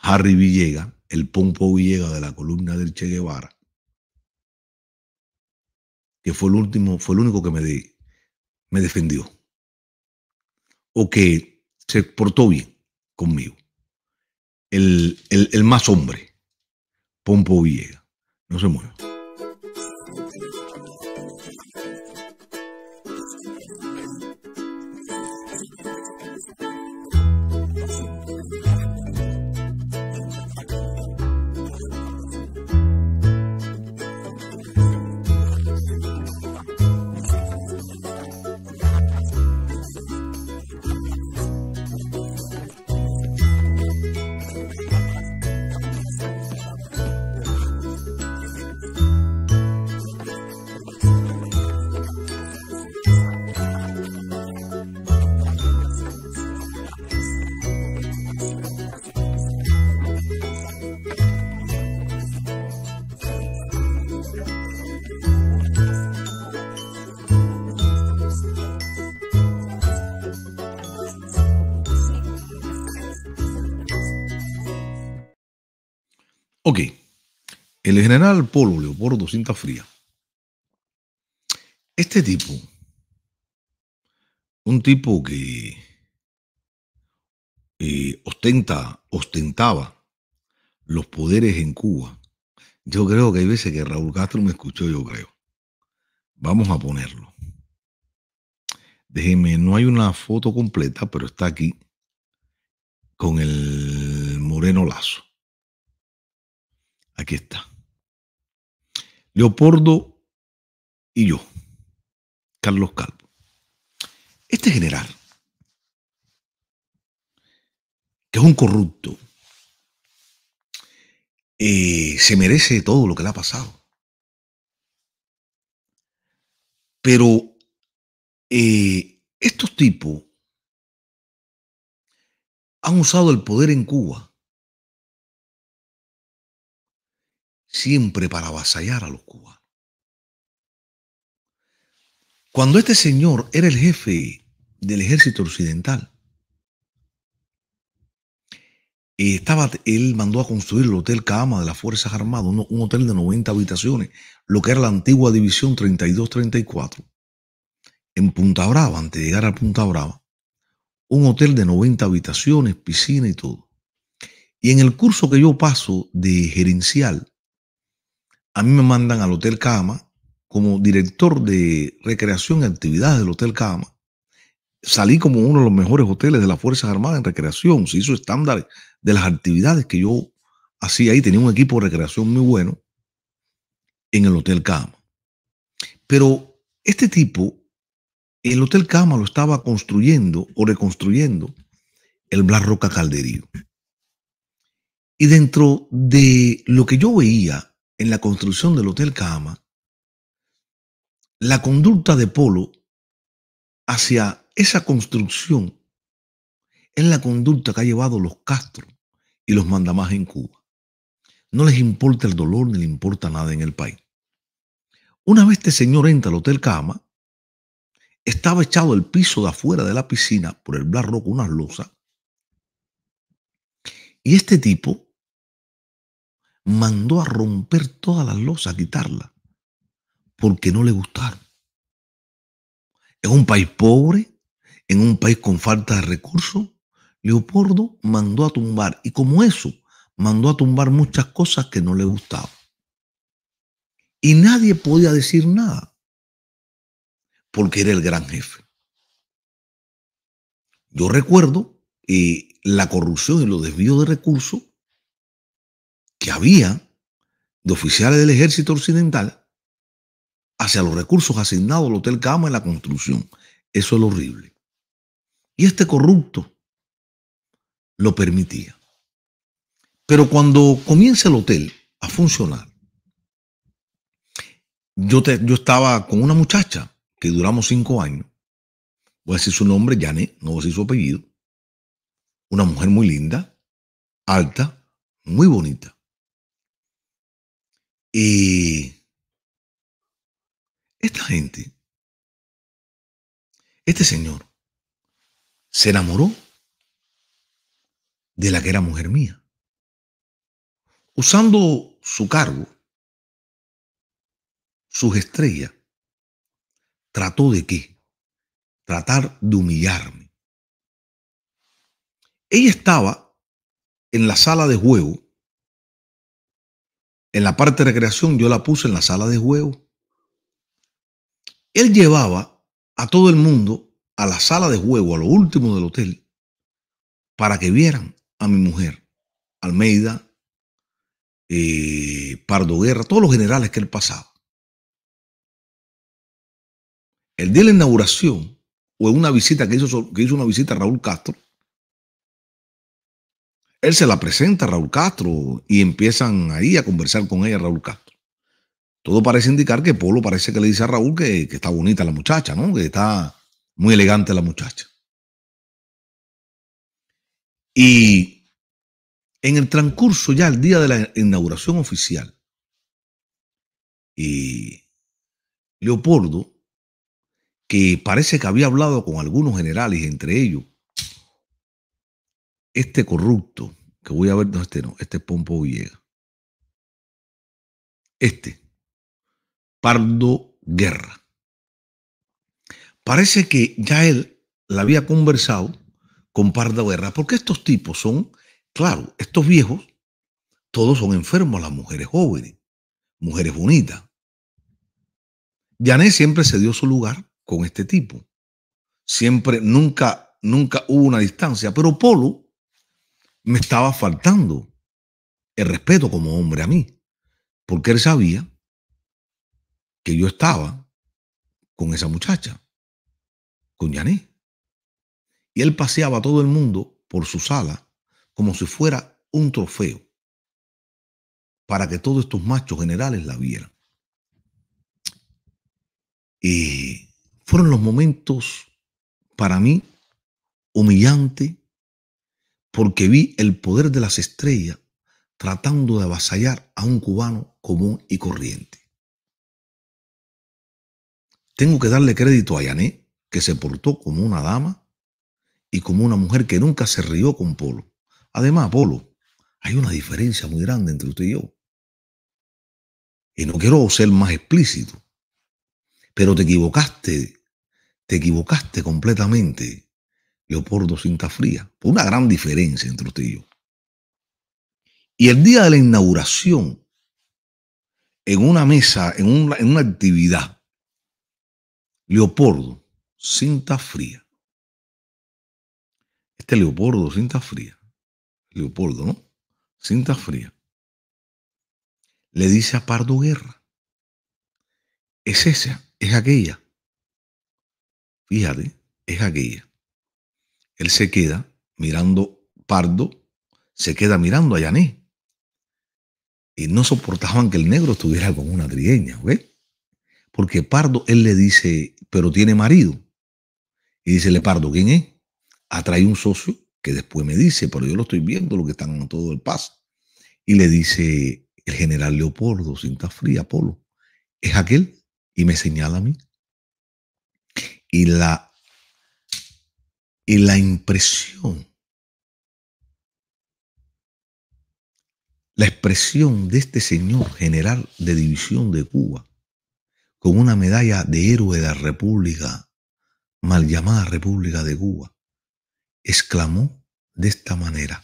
Speaker 1: Harry Villega, el Pompo Villega de la columna del Che Guevara, que fue el último, fue el único que me, defendió, o que se portó bien conmigo, el, más hombre, Pompo Villega. No se mueva. general Polo Leopoldo Cinta Fría, este tipo, un tipo que eh, ostenta, ostentaba los poderes en Cuba, yo creo que hay veces que Raúl Castro me escuchó, yo creo. Vamos a ponerlo. Déjeme, no hay una foto completa, pero está aquí con el moreno lazo. Aquí está.
Speaker 2: Leopoldo y yo, Carlos Calvo.
Speaker 1: Este general, que es un corrupto, eh, se merece todo lo que le ha pasado. Pero eh,
Speaker 2: estos tipos han usado el poder en Cuba siempre para avasallar
Speaker 1: a los cubanos. Cuando este señor era el jefe del ejército occidental, estaba, él mandó a construir el Hotel Cama de las Fuerzas Armadas, un, un hotel de 90 habitaciones, lo que era la antigua División 32-34, en Punta Brava, antes de llegar a Punta Brava, un hotel de 90 habitaciones, piscina y todo. Y en el curso que yo paso de gerencial a mí me mandan al Hotel Cama como director de recreación y actividades del Hotel Cama. Salí como uno de los mejores hoteles de las Fuerzas Armadas en recreación. Se hizo estándar de las actividades que yo hacía ahí. Tenía un equipo de recreación muy bueno en el Hotel Cama. Pero este tipo, el Hotel Cama lo estaba construyendo o reconstruyendo el Blas Roca Calderío. Y dentro de lo que yo veía en la construcción del Hotel Cama, la conducta de Polo hacia esa construcción es la conducta que ha llevado los Castro y los mandamás en Cuba. No les importa el dolor ni les importa nada en el país. Una vez este señor entra al Hotel Cama, estaba echado el piso de afuera de la piscina por el Black con unas losas. Y este tipo mandó a romper todas las losas, a quitarlas, porque no le gustaron. En un país pobre, en un país con falta de recursos, Leopoldo mandó a tumbar, y como eso, mandó a tumbar muchas cosas que no le gustaban. Y nadie podía decir nada, porque era el gran jefe. Yo recuerdo eh, la corrupción y los desvíos de recursos que había de oficiales del ejército occidental hacia los recursos asignados al Hotel Cama en la construcción. Eso es lo horrible. Y este corrupto lo permitía. Pero cuando comienza el hotel a funcionar, yo, yo estaba con una muchacha que duramos cinco años. Voy a decir su nombre, Janet, no voy a decir su apellido. Una mujer muy linda, alta, muy bonita. Y
Speaker 2: esta gente, este señor, se enamoró de la que era mujer mía. Usando su cargo, sus estrellas, trató de qué?
Speaker 1: Tratar de humillarme. Ella estaba en la sala de juego en la parte de recreación, yo la puse en la sala de juego. Él llevaba a todo el mundo a la sala de juego, a lo último del hotel, para que vieran a mi mujer, Almeida, eh, Pardo Guerra, todos los generales que él
Speaker 2: pasaba. El día de la inauguración,
Speaker 1: o en una visita que hizo, que hizo una visita a Raúl Castro, él se la presenta a Raúl Castro y empiezan ahí a conversar con ella Raúl Castro. Todo parece indicar que Polo parece que le dice a Raúl que, está bonita la muchacha, ¿no? Que está muy elegante la muchacha. Y en el transcurso ya el día de la inauguración oficial, y Leopoldo, que parece que había hablado con algunos generales, entre ellos este corrupto que voy a ver, no, este no, este es Pompo Villegas. Este, Pardo Guerra. Parece que ya él la había conversado con Pardo Guerra, porque estos tipos son, claro, estos viejos, todos son enfermos, las mujeres jóvenes, mujeres bonitas. Yané siempre se dio su lugar con este tipo. Siempre, nunca, nunca hubo una distancia, pero Polo me estaba faltando el respeto como hombre a mí, porque él sabía que yo estaba con esa muchacha, con Yané. Y él paseaba a todo el mundo por su sala como si fuera un trofeo para que todos estos machos generales la vieran. Y fueron los momentos para mí humillante porque vi el poder de las estrellas tratando de avasallar a un cubano común y corriente. Tengo que darle crédito a Yané, que se portó como una dama y como una mujer que nunca se rió con Polo. Además, Polo, hay una diferencia muy grande entre usted y yo. Y no quiero ser más explícito, pero te equivocaste, te equivocaste completamente Leopoldo Cinta Fría. Por una gran diferencia entre usted y yo. Y el día de la inauguración, en una mesa, en una, en una actividad, Leopoldo Cinta Fría. Este Leopoldo Cinta Fría, Leopoldo,
Speaker 2: ¿no? Cinta Fría, le dice a Pardo Guerra,
Speaker 1: es esa, es aquella. Fíjate, es aquella. Él se queda mirando pardo, se queda mirando a Yané. Y no soportaban que el negro estuviera con una trigueña, ¿ok? Porque Pardo, él le dice, pero tiene marido. Y dice, le Pardo, ¿quién es? Atrae ah, un socio que después me dice, pero yo lo estoy viendo, lo que están en todo el paso. Y le dice el general Leopoldo, cinta fría, Polo, es aquel, y me señala a mí. Y la y la impresión, la expresión de este señor general de división de Cuba, con una medalla de héroe de la República, mal llamada República de Cuba, exclamó de esta manera,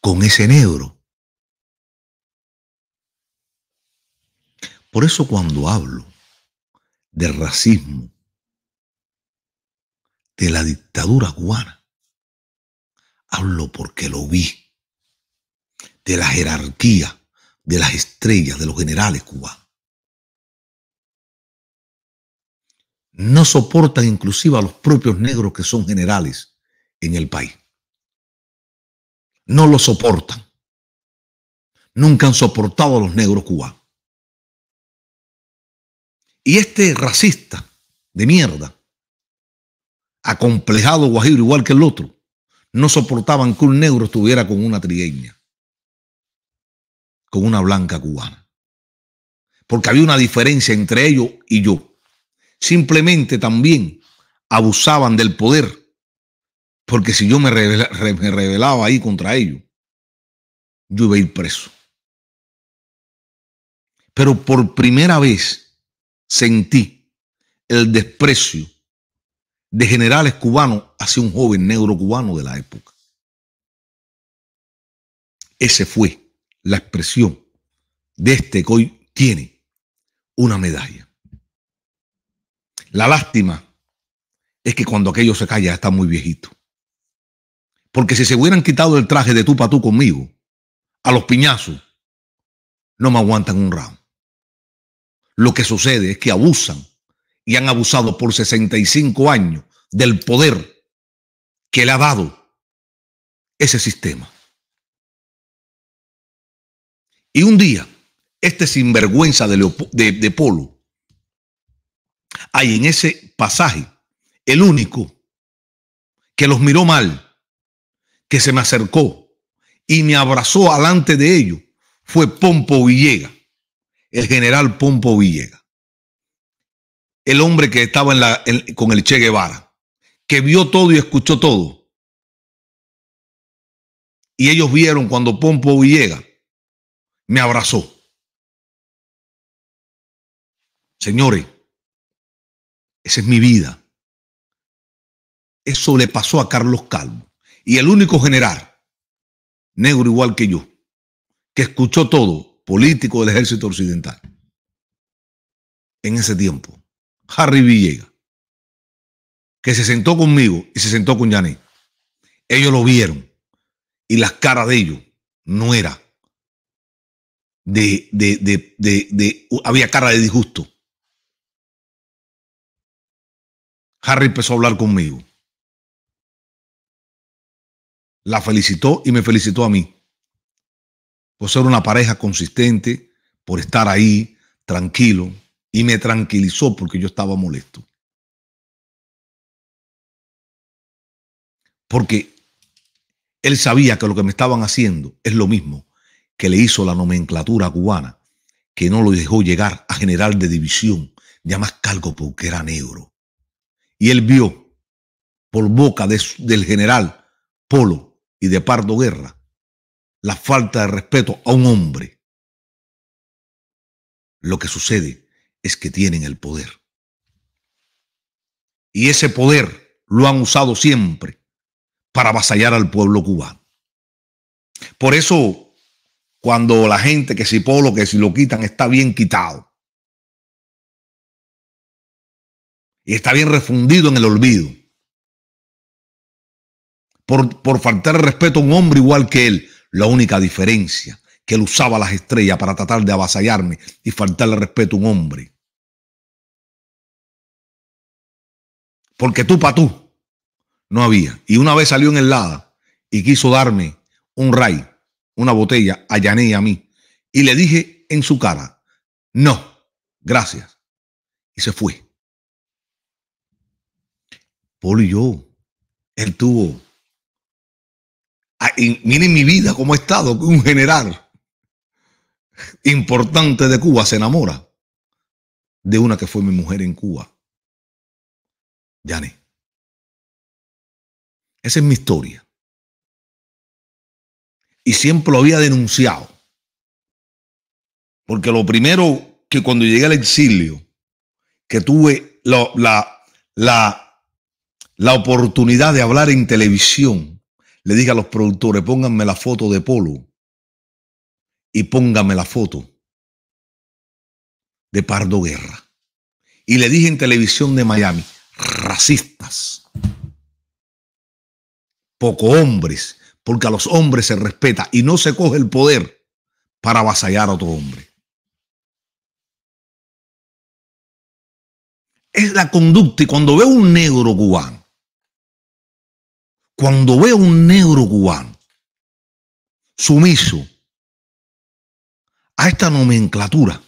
Speaker 1: con ese negro. Por eso cuando hablo de racismo, de la dictadura cubana. Hablo porque lo vi, de la jerarquía, de las estrellas, de los generales cubanos.
Speaker 2: No soportan inclusive a los propios negros que son generales en el país. No lo soportan. Nunca han soportado a los negros cubanos.
Speaker 1: Y este racista de mierda acomplejado guajiro igual que el otro, no soportaban que un negro estuviera con una trigueña, con una blanca cubana. Porque había una diferencia entre ellos y yo. Simplemente también abusaban del poder, porque si yo me, rebelaba ahí contra ellos,
Speaker 2: yo iba a ir preso. Pero por primera
Speaker 1: vez sentí el desprecio de generales cubanos hacia un joven negro cubano de la época. Ese fue la expresión de este que hoy tiene una medalla. La lástima es que cuando aquello se calla está muy viejito. Porque si se hubieran quitado el traje de tú para tú conmigo, a los piñazos, no me aguantan un ramo. Lo que sucede es que abusan y han abusado por 65 años del poder que le ha dado ese sistema. Y un día, este sinvergüenza de, Polo, hay en ese pasaje el único que los miró mal, que se me acercó y me abrazó alante de ellos, fue Pompo Villega, el general Pompo Villega el hombre que estaba con el Che Guevara,
Speaker 2: que vio todo y escuchó todo. Y ellos vieron cuando Pompo llega, me abrazó. Señores, esa es mi vida.
Speaker 1: Eso le pasó a Carlos Calvo. Y el único general, negro igual que yo, que escuchó todo, político del ejército occidental, en ese tiempo. Harry Villegas, que se sentó conmigo y se sentó con Janet. Ellos lo vieron y las caras de ellos no era de, de, de, de había cara de
Speaker 2: disgusto. Harry empezó a hablar conmigo.
Speaker 1: La felicitó y me felicitó a mí por ser una pareja consistente, por estar ahí, tranquilo, y me tranquilizó porque yo estaba molesto. Porque él sabía que lo que me estaban haciendo es lo mismo que le hizo la nomenclatura cubana, que no lo dejó llegar a general de división, ya más cargo porque era negro. Y él vio por boca del general Polo y de Pardo Guerra
Speaker 2: la falta de respeto a un hombre. Lo que sucede
Speaker 1: es que tienen el poder. Y ese poder lo han usado siempre para avasallar al pueblo cubano. Por eso, cuando la gente que si polo, que si lo quitan, está bien quitado.
Speaker 2: Y está bien refundido en el olvido.
Speaker 1: Por, faltar el respeto a un hombre igual que él. La única diferencia que él usaba las estrellas para tratar de avasallarme y faltarle respeto a un hombre. porque tú pa' tú no había. Y una vez salió en el lado y quiso darme un ray, una botella allané a mí. Y le dije en su cara, no, gracias. Y se fue. Paul y yo, él tuvo, ah, miren mi vida como he estado, un general importante de Cuba se enamora
Speaker 2: de una que fue mi mujer en Cuba. Yane. Esa es mi historia. Y siempre
Speaker 1: lo había denunciado. Porque lo primero que cuando llegué al exilio, que tuve la, la, la, la oportunidad de hablar en televisión, le dije a los productores, pónganme la foto de Polo y pónganme la foto de Pardo Guerra. Y le dije en televisión de Miami, racistas, poco hombres, porque a los hombres se respeta y no se coge el poder para avasallar a otro hombre.
Speaker 2: Es la conducta y cuando veo un negro cubano, cuando veo un negro cubano sumiso a esta nomenclatura,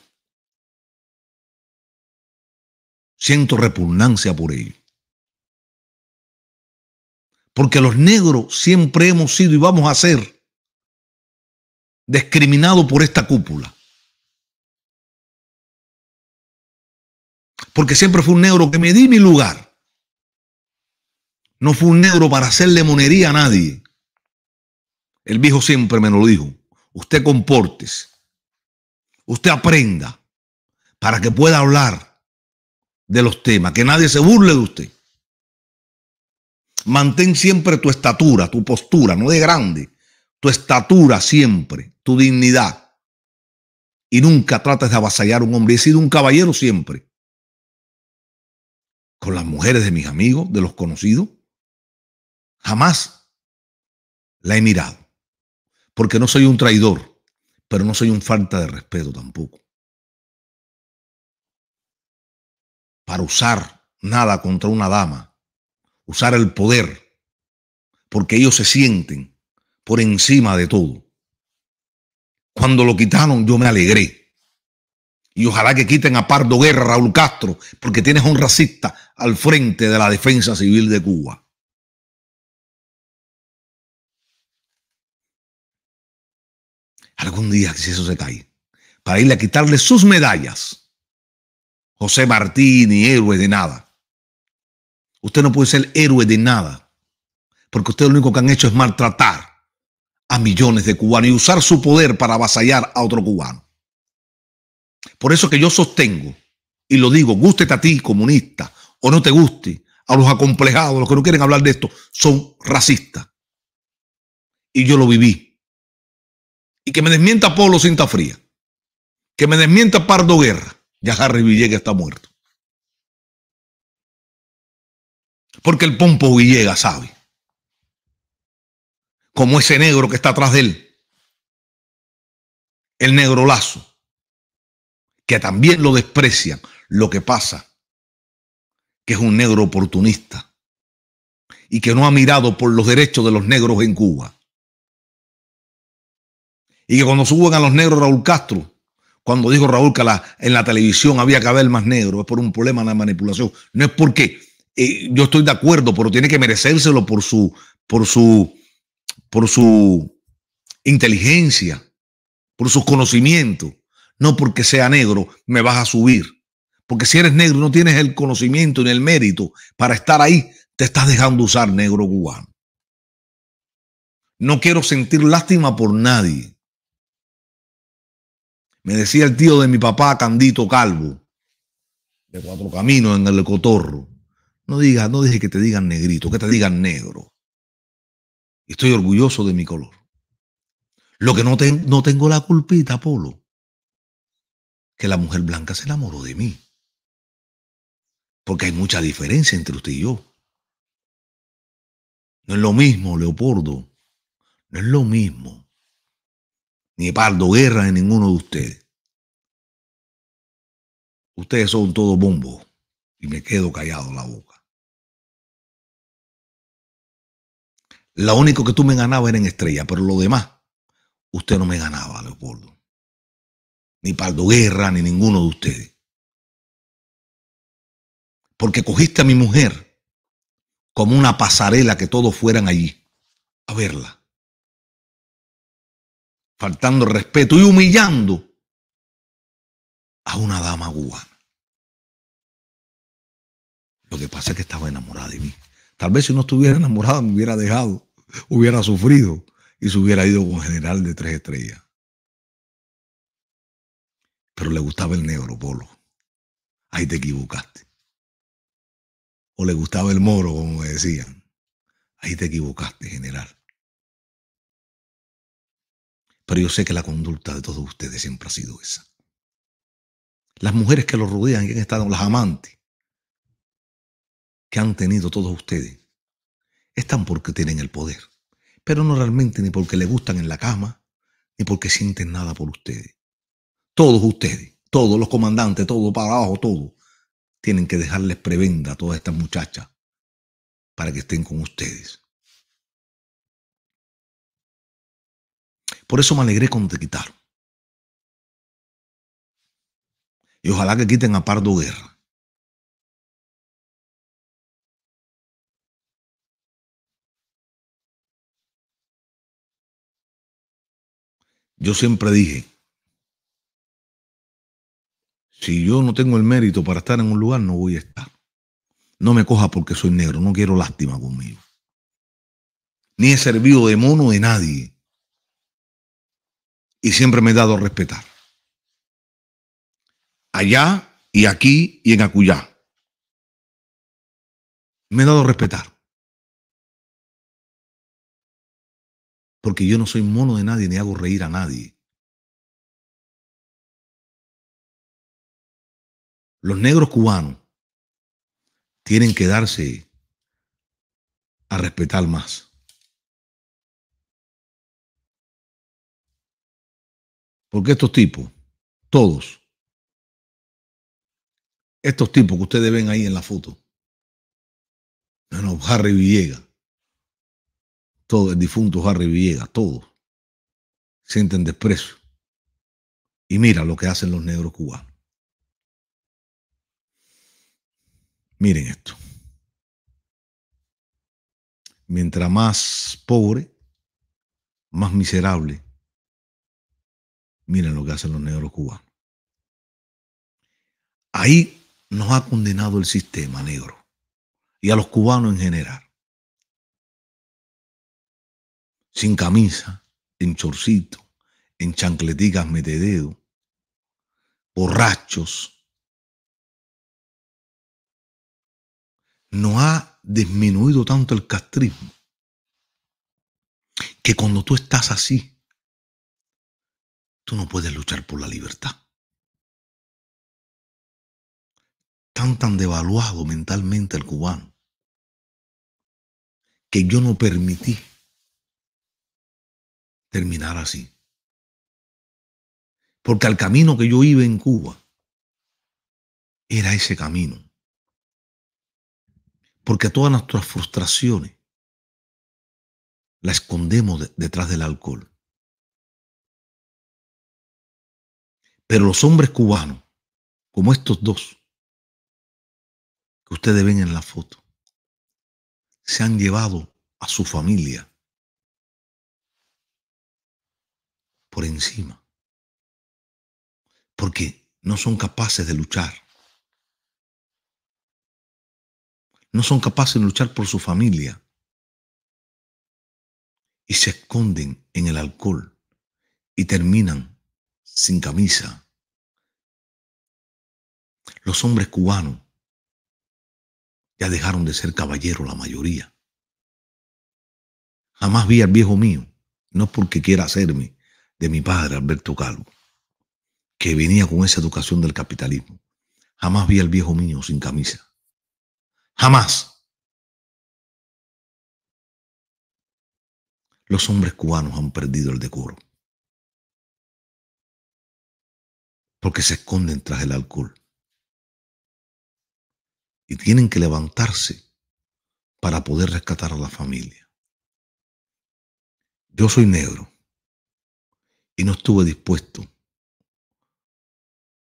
Speaker 2: siento repugnancia por ello. Porque los negros siempre hemos sido y vamos a ser discriminados por esta cúpula.
Speaker 1: Porque siempre fue un negro que me di mi lugar. No fue un negro para hacerle monería a nadie. El viejo siempre me lo dijo. Usted comportes. Usted aprenda para que pueda hablar de los temas, que nadie se burle de usted. Mantén siempre tu estatura, tu postura, no de grande, tu estatura siempre, tu dignidad. Y nunca trates de avasallar a un hombre. He sido un caballero siempre. Con las mujeres de mis amigos, de los conocidos.
Speaker 2: Jamás la he mirado. Porque no soy un traidor, pero no soy un falta de respeto tampoco.
Speaker 1: para usar nada contra una dama, usar el poder, porque ellos se sienten por encima de todo. Cuando lo quitaron, yo me alegré. Y ojalá que quiten a Pardo Guerra, Raúl Castro, porque tienes un racista al frente de la defensa civil de Cuba. Algún día, si eso se cae, para irle a quitarle sus medallas José Martí ni héroe de nada. Usted no puede ser héroe de nada, porque usted lo único que han hecho es maltratar a millones de cubanos y usar su poder para avasallar a otro cubano. Por eso que yo sostengo, y lo digo, guste a ti, comunista, o no te guste, a los acomplejados, los que no quieren hablar de esto, son racistas. Y yo lo viví. Y que me desmienta Pablo Cinta Fría. Que me desmienta Pardo Guerra. Ya Harry
Speaker 2: Villegas está muerto. Porque el Pompo Villegas sabe. Como ese negro que está atrás de él. El negro lazo. Que también lo desprecian. Lo que pasa. Que es un negro oportunista.
Speaker 1: Y que no ha mirado por los derechos de los negros en Cuba. Y que cuando suben a los negros Raúl Castro cuando dijo Raúl que en la televisión había que haber más negro, es por un problema de manipulación. No es porque eh, yo estoy de acuerdo, pero tiene que merecérselo por su, por su, por su inteligencia, por sus conocimientos. No porque sea negro me vas a subir. Porque si eres negro no tienes el conocimiento ni el mérito para estar ahí, te estás dejando usar negro cubano. No quiero sentir lástima por nadie. Me decía el tío de mi papá, Candito Calvo, de Cuatro Caminos en el Cotorro. No digas, no dije que te digan negrito, que te digan negro. Estoy orgulloso de mi color. Lo que no, no tengo la culpita, Polo, que la mujer blanca se enamoró de mí. Porque hay mucha diferencia entre usted y yo.
Speaker 2: No es lo mismo, Leopoldo. No es lo mismo ni pardo guerra ni ninguno de ustedes. Ustedes son todo bombo y me quedo callado la boca. Lo único que tú me ganabas era en estrella, pero lo demás, usted no me ganaba, Leopoldo. Ni Pardo Guerra, ni ninguno de ustedes. Porque cogiste a mi mujer como una pasarela que todos fueran allí a verla faltando respeto y humillando a una dama cubana.
Speaker 1: Lo que pasa es que estaba enamorada de mí. Tal vez si no estuviera enamorada me hubiera dejado, hubiera sufrido y se hubiera ido con general de tres estrellas. Pero le gustaba el negro, Polo.
Speaker 2: Ahí te equivocaste. O le gustaba el moro, como me decían. Ahí te equivocaste, general.
Speaker 1: Pero yo sé que la conducta de todos ustedes siempre ha sido esa. Las mujeres que los rodean y han estado, las amantes que han tenido todos ustedes, están porque tienen el poder, pero no realmente ni porque le gustan en la cama, ni porque sienten nada por ustedes. Todos ustedes, todos los comandantes, todo para abajo, todo, tienen que dejarles prebenda a todas estas muchachas para que
Speaker 2: estén con ustedes. Por eso me alegré cuando te quitaron. Y ojalá que quiten a Pardo Guerra.
Speaker 1: Yo siempre dije, si yo no tengo el mérito para estar en un lugar, no voy a estar. No me coja porque soy negro, no quiero lástima conmigo. Ni he servido de mono de nadie
Speaker 2: y siempre me he dado a respetar. Allá y aquí y en Acuyá. Me he dado a respetar. Porque yo no soy mono de nadie ni hago reír a nadie. Los negros cubanos tienen que darse a respetar más. Porque estos tipos, todos, estos tipos que ustedes ven ahí en la foto, no, Harry Villegas, todo, el difunto Harry Villegas, todos, sienten desprecio. Y mira lo que hacen los negros cubanos.
Speaker 1: Miren esto. Mientras más pobre, más miserable Miren lo que hacen los negros cubanos. Ahí nos ha condenado el sistema negro y a los cubanos en general. Sin camisa, en chorcito,
Speaker 2: en chancleticas metededo, borrachos. No ha disminuido tanto el castrismo que cuando tú estás así, tú no puedes luchar por la libertad. Tan tan devaluado mentalmente el cubano que yo no permití terminar así. Porque al camino que yo iba en Cuba era ese camino. Porque todas nuestras frustraciones las escondemos detrás del alcohol. Pero los hombres cubanos, como estos dos que ustedes ven en la foto, se han llevado a su familia por encima, porque no son capaces de luchar. No son capaces de luchar por su familia y se esconden en el alcohol y terminan sin camisa, los hombres cubanos ya dejaron de ser caballeros la mayoría.
Speaker 1: Jamás vi al viejo mío, no porque quiera hacerme de mi padre Alberto Calvo, que venía con esa educación del capitalismo. Jamás vi al viejo mío sin camisa. Jamás.
Speaker 2: Los hombres cubanos han perdido el decoro. porque se esconden tras el alcohol. Y tienen que levantarse para poder rescatar a la familia. Yo soy negro
Speaker 1: y no estuve dispuesto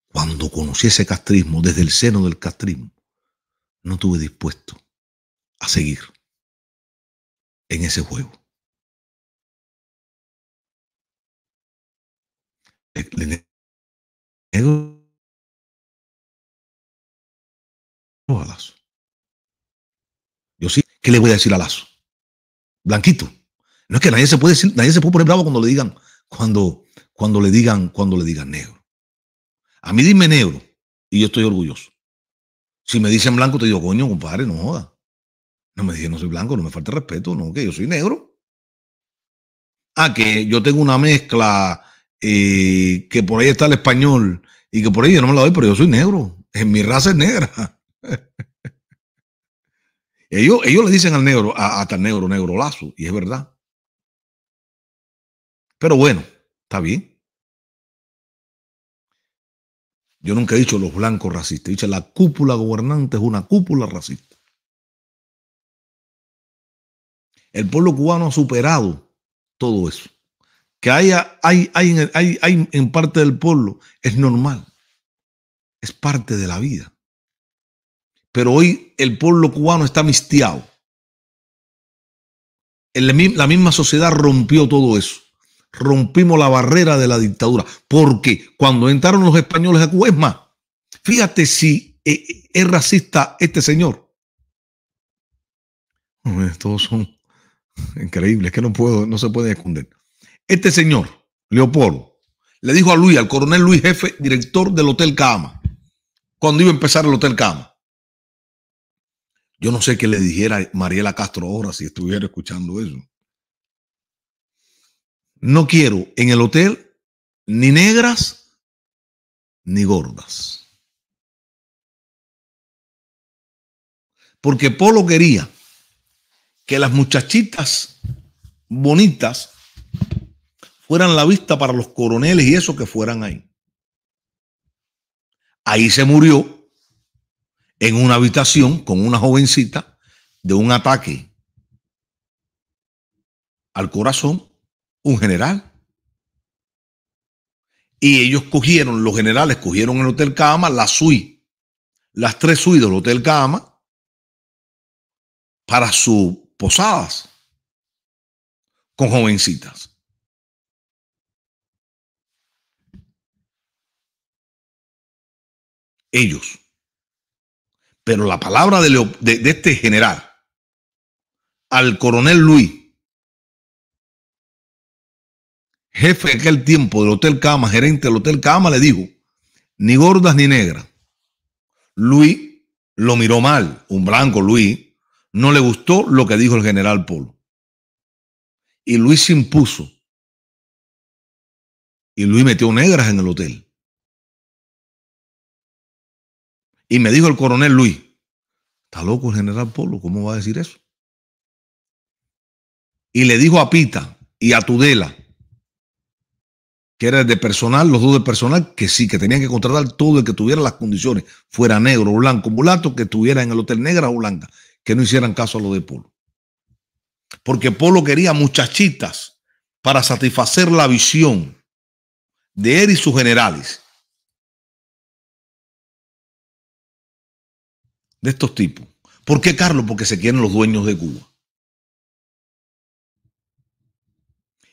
Speaker 1: cuando conocí ese castrismo, desde el seno del castrismo, no estuve dispuesto a seguir
Speaker 2: en ese juego negro, Yo sí, ¿qué le voy a decir a
Speaker 1: Lazo? Blanquito. No es que nadie se puede decir, nadie se puede poner bravo cuando le digan, cuando, cuando le digan, cuando le digan negro. A mí dime negro y yo estoy orgulloso. Si me dicen blanco, te digo, coño, compadre, no joda. No me dije, no soy blanco, no me falta respeto, no, que yo soy negro. Ah, que yo tengo una mezcla y que por ahí está el español y que por ahí yo no me la doy, pero yo soy negro. En mi raza es negra. ellos, ellos le dicen al negro, hasta negro, negro lazo, y es verdad. Pero bueno,
Speaker 2: está bien. Yo nunca he dicho los blancos racistas,
Speaker 1: he dicho la cúpula gobernante es una cúpula racista. El pueblo cubano ha superado todo eso que hay, en parte del pueblo, es normal, es parte de la vida. Pero hoy el pueblo cubano está mistiado. La misma sociedad rompió todo eso. Rompimos la barrera de la dictadura. Porque cuando entraron los españoles a Cuba, es más, fíjate si eh, eh, es racista este señor. Todos son increíbles, que no puedo, no se pueden esconder. Este señor, Leopoldo, le dijo a Luis, al coronel Luis, jefe, director del Hotel Cama, cuando iba a empezar el Hotel Cama. Yo no sé qué le dijera Mariela Castro ahora si estuviera escuchando eso. No quiero en el hotel ni negras ni gordas. Porque Polo quería que las muchachitas bonitas fueran la vista para los coroneles y eso que fueran ahí. Ahí se murió en una habitación con una jovencita de un ataque al corazón, un general. Y ellos cogieron, los generales cogieron el Hotel Cama, las Sui, las tres SUI del Hotel Cama para sus
Speaker 2: posadas con jovencitas. ellos. Pero la palabra de, este general
Speaker 1: al coronel Luis, jefe de aquel tiempo del Hotel Cama, gerente del Hotel Cama, le dijo, ni gordas ni negras. Luis lo miró mal, un blanco Luis, no le gustó lo que dijo el general Polo. Y Luis se impuso.
Speaker 2: Y Luis metió negras en el hotel.
Speaker 1: Y me dijo el coronel Luis, está loco el general Polo, ¿cómo va a decir eso? Y le dijo a Pita y a Tudela, que era de personal, los dos de personal, que sí, que tenían que contratar todo el que tuviera las condiciones, fuera negro, blanco, mulato, que estuviera en el hotel negra o blanca, que no hicieran caso a lo de Polo. Porque Polo quería muchachitas para satisfacer la visión de él y sus generales.
Speaker 2: de estos tipos. ¿Por qué, Carlos? Porque se quieren los dueños de Cuba.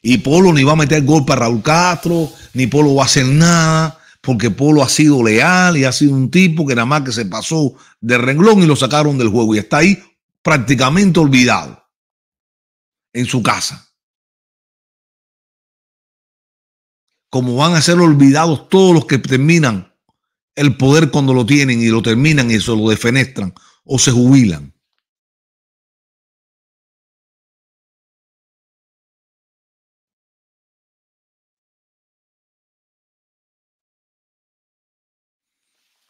Speaker 1: Y Polo ni va a meter gol para Raúl Castro, ni Polo va a hacer nada, porque Polo ha sido leal y ha sido un tipo que nada más que se pasó de renglón y lo sacaron del juego y está ahí prácticamente olvidado
Speaker 2: en su casa.
Speaker 1: Como van a ser olvidados todos los que terminan el poder cuando lo tienen y lo terminan y se lo defenestran o se jubilan.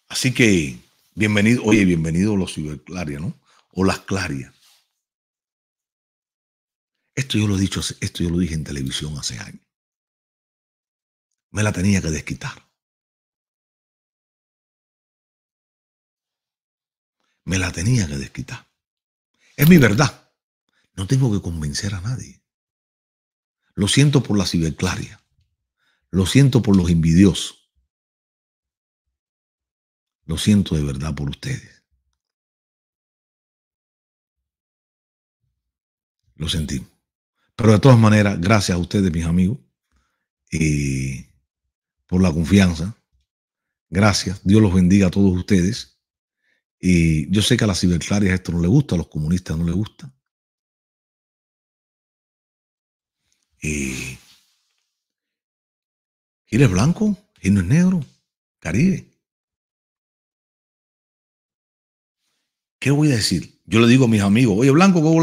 Speaker 2: Así que,
Speaker 1: bienvenido, oye, bienvenido los ciberclarias, ¿no? O las clarias. Esto yo lo he dicho, esto yo lo dije en televisión hace años.
Speaker 2: Me la tenía que desquitar.
Speaker 1: Me la tenía que desquitar. Es mi verdad. No tengo que convencer a nadie. Lo siento por la ciberclaria. Lo siento por los envidiosos. Lo siento
Speaker 2: de verdad por ustedes.
Speaker 1: Lo sentimos. Pero de todas maneras, gracias a ustedes, mis amigos, y por la confianza. Gracias. Dios los bendiga a todos ustedes. Y yo sé que a las ciberclarias esto no le gusta, a los comunistas no le gusta.
Speaker 2: Y eres es blanco, y no es negro, Caribe.
Speaker 1: ¿Qué voy a decir? Yo le digo a mis amigos, oye blanco, ¿cómo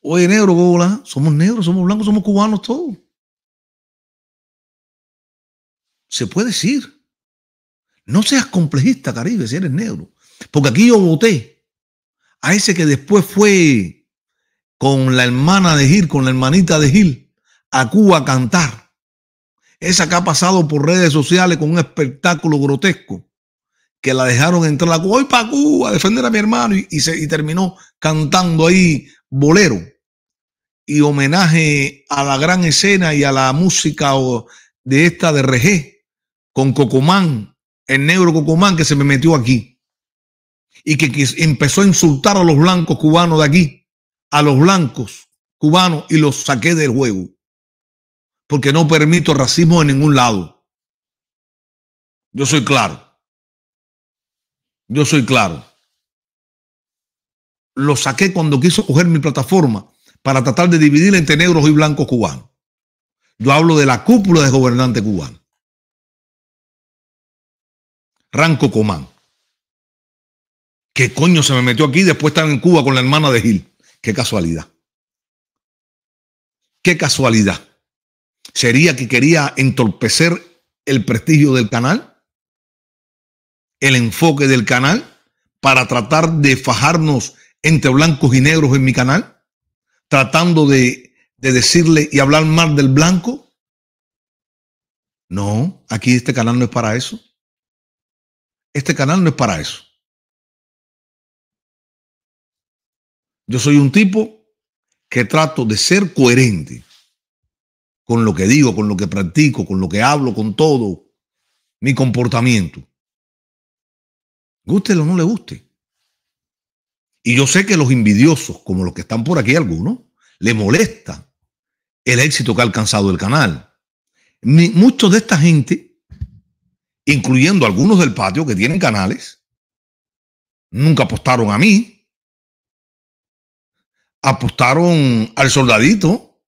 Speaker 1: Oye negro, ¿cómo Somos negros, somos blancos, somos cubanos todos. Se puede decir. No seas complejista, Caribe, si eres negro. Porque aquí yo voté a ese que después fue con la hermana de Gil, con la hermanita de Gil, a Cuba a cantar. Esa que ha pasado por redes sociales con un espectáculo grotesco, que la dejaron entrar a Cuba, voy para Cuba a defender a mi hermano, y, se, y terminó cantando ahí bolero y homenaje a la gran escena y a la música de esta de Regé, con Cocomán, el negro Cocomán que se me metió aquí y que empezó a insultar a los blancos cubanos de aquí, a los blancos cubanos y los saqué del juego. Porque no permito racismo en ningún lado. Yo soy claro. Yo soy claro. Lo saqué cuando quiso coger mi plataforma para tratar de dividir entre negros y blancos cubanos. Yo hablo de la cúpula de gobernante cubano. Ranco Comán qué coño se me metió aquí después estaba en Cuba con la hermana de Gil. Qué casualidad. Qué casualidad. ¿Sería que quería entorpecer el prestigio del canal? ¿El enfoque del canal? ¿Para tratar de fajarnos entre blancos y negros en mi canal? ¿Tratando de, de decirle y hablar mal del blanco? No, aquí este canal no es para eso. Este canal no es para
Speaker 2: eso. Yo soy un tipo
Speaker 1: que trato de ser coherente con lo que digo, con lo que practico, con lo que hablo, con todo mi comportamiento. Guste o no le guste. Y yo sé que los envidiosos, como los que están por aquí algunos, le molesta el éxito que ha alcanzado el canal. muchos de esta gente, incluyendo algunos del patio que tienen canales, nunca apostaron a mí, apostaron al soldadito.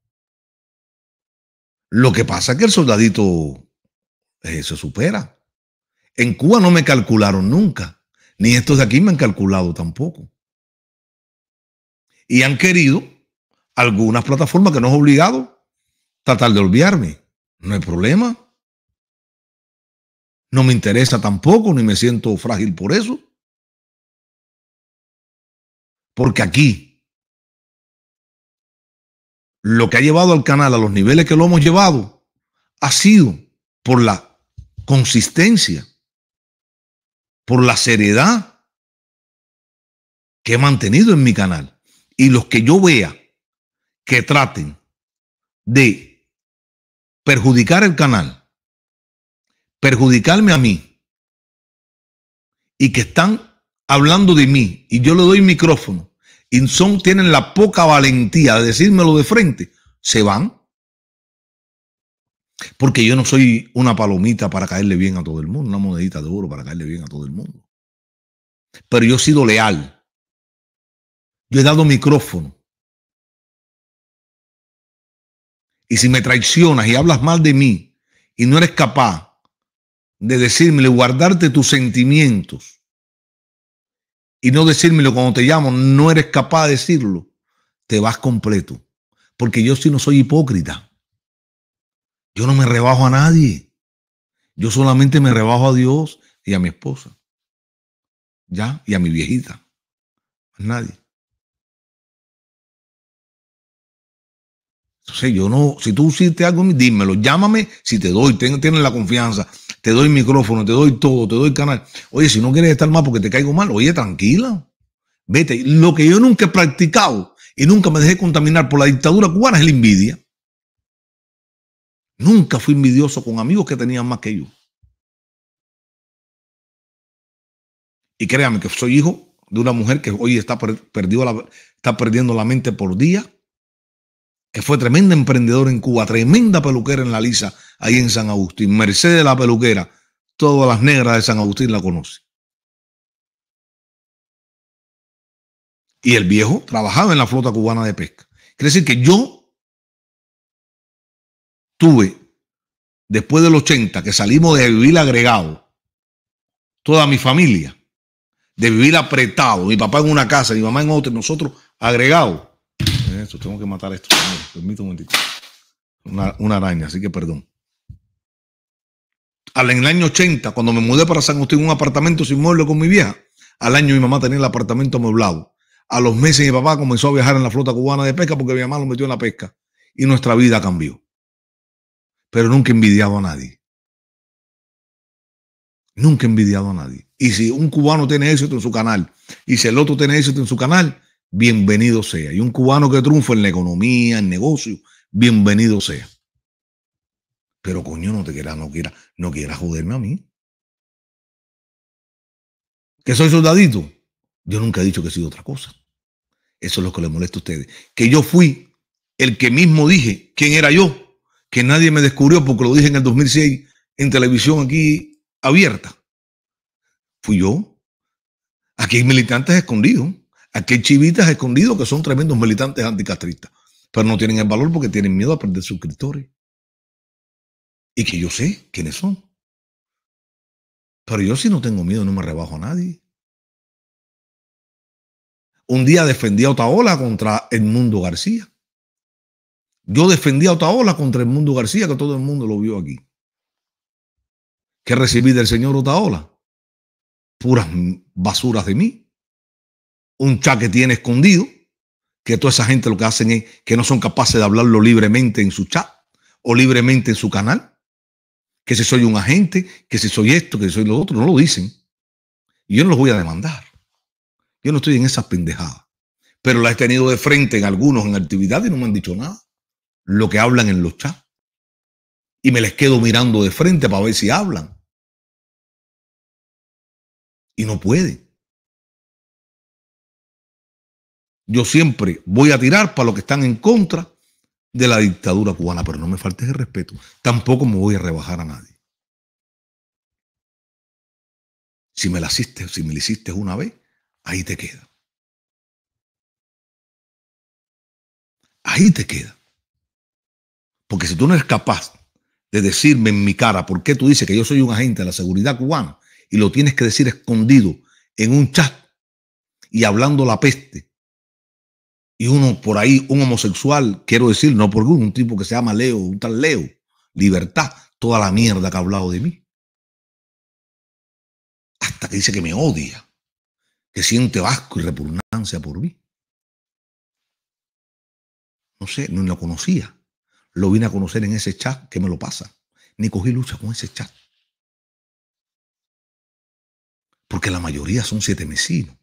Speaker 1: Lo que pasa es que el soldadito eh, se supera. En Cuba no me calcularon nunca, ni estos de aquí me han calculado tampoco. Y han querido algunas plataformas que no es obligado tratar de olvidarme. No hay problema. No me interesa tampoco, ni me siento frágil por eso.
Speaker 2: Porque aquí
Speaker 1: lo que ha llevado al canal a los niveles que lo hemos llevado ha sido por la consistencia, por la seriedad que he mantenido en mi canal. Y los que yo vea
Speaker 2: que traten de perjudicar el
Speaker 1: canal, perjudicarme a mí, y que están hablando de mí, y yo le doy micrófono y tienen la poca valentía de decírmelo de frente, se van. Porque yo no soy una palomita para caerle bien a todo el mundo, una monedita de oro para caerle bien a todo el mundo. Pero yo he sido leal. Yo he dado micrófono. Y si me traicionas y hablas mal de mí y no eres capaz de decirme, guardarte tus sentimientos, y no decírmelo cuando te llamo, no eres capaz de decirlo, te vas completo. Porque yo sí no soy hipócrita. Yo no me rebajo a nadie. Yo solamente me rebajo a Dios y a mi esposa.
Speaker 2: Ya, y a mi viejita. A nadie.
Speaker 1: Entonces yo no, si tú hiciste algo, dímelo, llámame si te doy, tienes la confianza te doy micrófono, te doy todo, te doy canal. Oye, si no quieres estar mal porque te caigo mal, oye, tranquila, vete. Lo que yo nunca he practicado y nunca me dejé contaminar por la dictadura cubana es la envidia. Nunca fui envidioso con amigos que tenían más que yo. Y créame que soy hijo de una mujer que hoy está, la, está perdiendo la mente por día que fue tremenda emprendedor en Cuba, tremenda peluquera en la Lisa, ahí en San Agustín. Mercedes la peluquera, todas las negras de San Agustín la conocen. Y el viejo trabajaba en la flota cubana de
Speaker 2: pesca. Quiere decir que yo tuve,
Speaker 1: después del 80, que salimos de vivir agregado, toda mi familia, de vivir apretado, mi papá en una casa, mi mamá en otra, nosotros agregados tengo que matar esto. Permítame un momentito. Una, araña, así que perdón. Al, en el año 80, cuando me mudé para San Agustín, un apartamento sin mueble con mi vieja. Al año mi mamá tenía el apartamento amueblado. A los meses mi papá comenzó a viajar en la flota cubana de pesca porque mi mamá lo metió en la pesca. Y nuestra vida cambió. Pero nunca he envidiado a nadie. Nunca he envidiado a nadie. Y si un cubano tiene éxito en su canal y si el otro tiene éxito en su canal, bienvenido sea. Y un cubano que triunfa en la economía, en negocio, bienvenido sea. Pero coño, no te quieras, no quiera no quiera joderme a mí. ¿Que soy soldadito? Yo nunca he dicho que he sido otra cosa. Eso es lo que le molesta a ustedes. Que yo fui el que mismo dije quién era yo, que nadie me descubrió porque lo dije en el 2006 en televisión aquí abierta. Fui yo. Aquí hay militantes escondidos Aquí hay chivitas escondidos que son tremendos militantes anticastristas, pero no tienen el valor porque tienen miedo a perder suscriptores. Y que yo sé quiénes son. Pero yo si no tengo miedo, no me rebajo a nadie. Un día defendí a Otaola contra el Mundo García. Yo defendí a Otaola contra el Mundo García, que todo el mundo lo vio aquí. ¿Qué recibí del señor Otaola? Puras basuras de mí un chat que tiene escondido, que toda esa gente lo que hacen es que no son capaces de hablarlo libremente en su chat o libremente en su canal, que si soy un agente, que si soy esto, que si soy lo otro, no lo dicen. Y yo no los voy a demandar. Yo no estoy en esas pendejadas. Pero la he tenido de frente en algunos en actividad y no me han dicho nada. Lo que hablan en los chats. Y me les quedo
Speaker 2: mirando de frente para ver si hablan. Y no pueden.
Speaker 1: Yo siempre voy a tirar para los que están en contra de la dictadura cubana, pero no me faltes el respeto. Tampoco me voy a rebajar a nadie. Si me la hiciste, si me la
Speaker 2: hiciste una vez, ahí te queda.
Speaker 1: Ahí te queda. Porque si tú no eres capaz de decirme en mi cara por qué tú dices que yo soy un agente de la seguridad cubana y lo tienes que decir escondido en un chat y hablando la peste y uno por ahí, un homosexual, quiero decir, no por un, tipo que se llama Leo, un tal Leo, libertad, toda la mierda que ha hablado de mí. Hasta que dice que me odia, que siente vasco y repugnancia por mí. No sé, no lo conocía. Lo vine a conocer en ese chat que me lo pasa. Ni cogí lucha con ese chat. Porque la mayoría son siete mesinos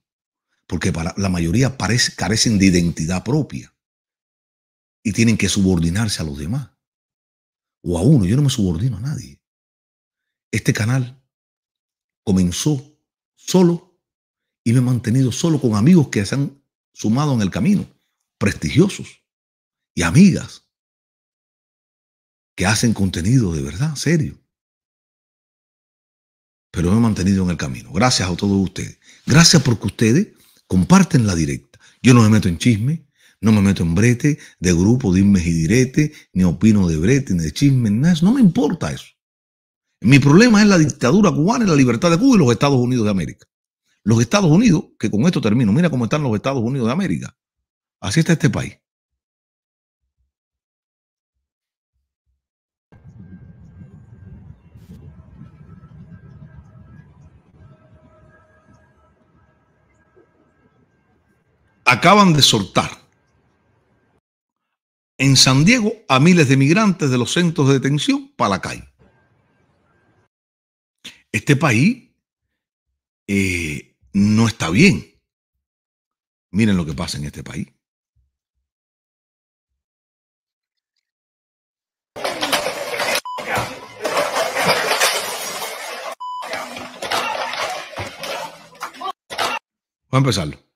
Speaker 1: porque para la mayoría carecen de identidad propia y tienen que subordinarse a los demás o a uno. Yo no me subordino a nadie. Este canal comenzó solo y me he mantenido solo con amigos que se han sumado en el camino, prestigiosos y amigas que hacen contenido de verdad, serio. Pero me he mantenido en el camino. Gracias a todos ustedes. Gracias porque ustedes comparten la directa. Yo no me meto en chisme, no me meto en brete de grupo, dime y direte, ni opino de brete, ni de chisme, nada. No me importa eso. Mi problema es la dictadura cubana y la libertad de Cuba y los Estados Unidos de América. Los Estados Unidos, que con esto termino, mira cómo están los Estados Unidos de América. Así está este país. acaban de soltar en San Diego a miles de migrantes de los centros de detención para la calle. Este país eh, no está bien. Miren lo que pasa en este país. Voy a empezarlo.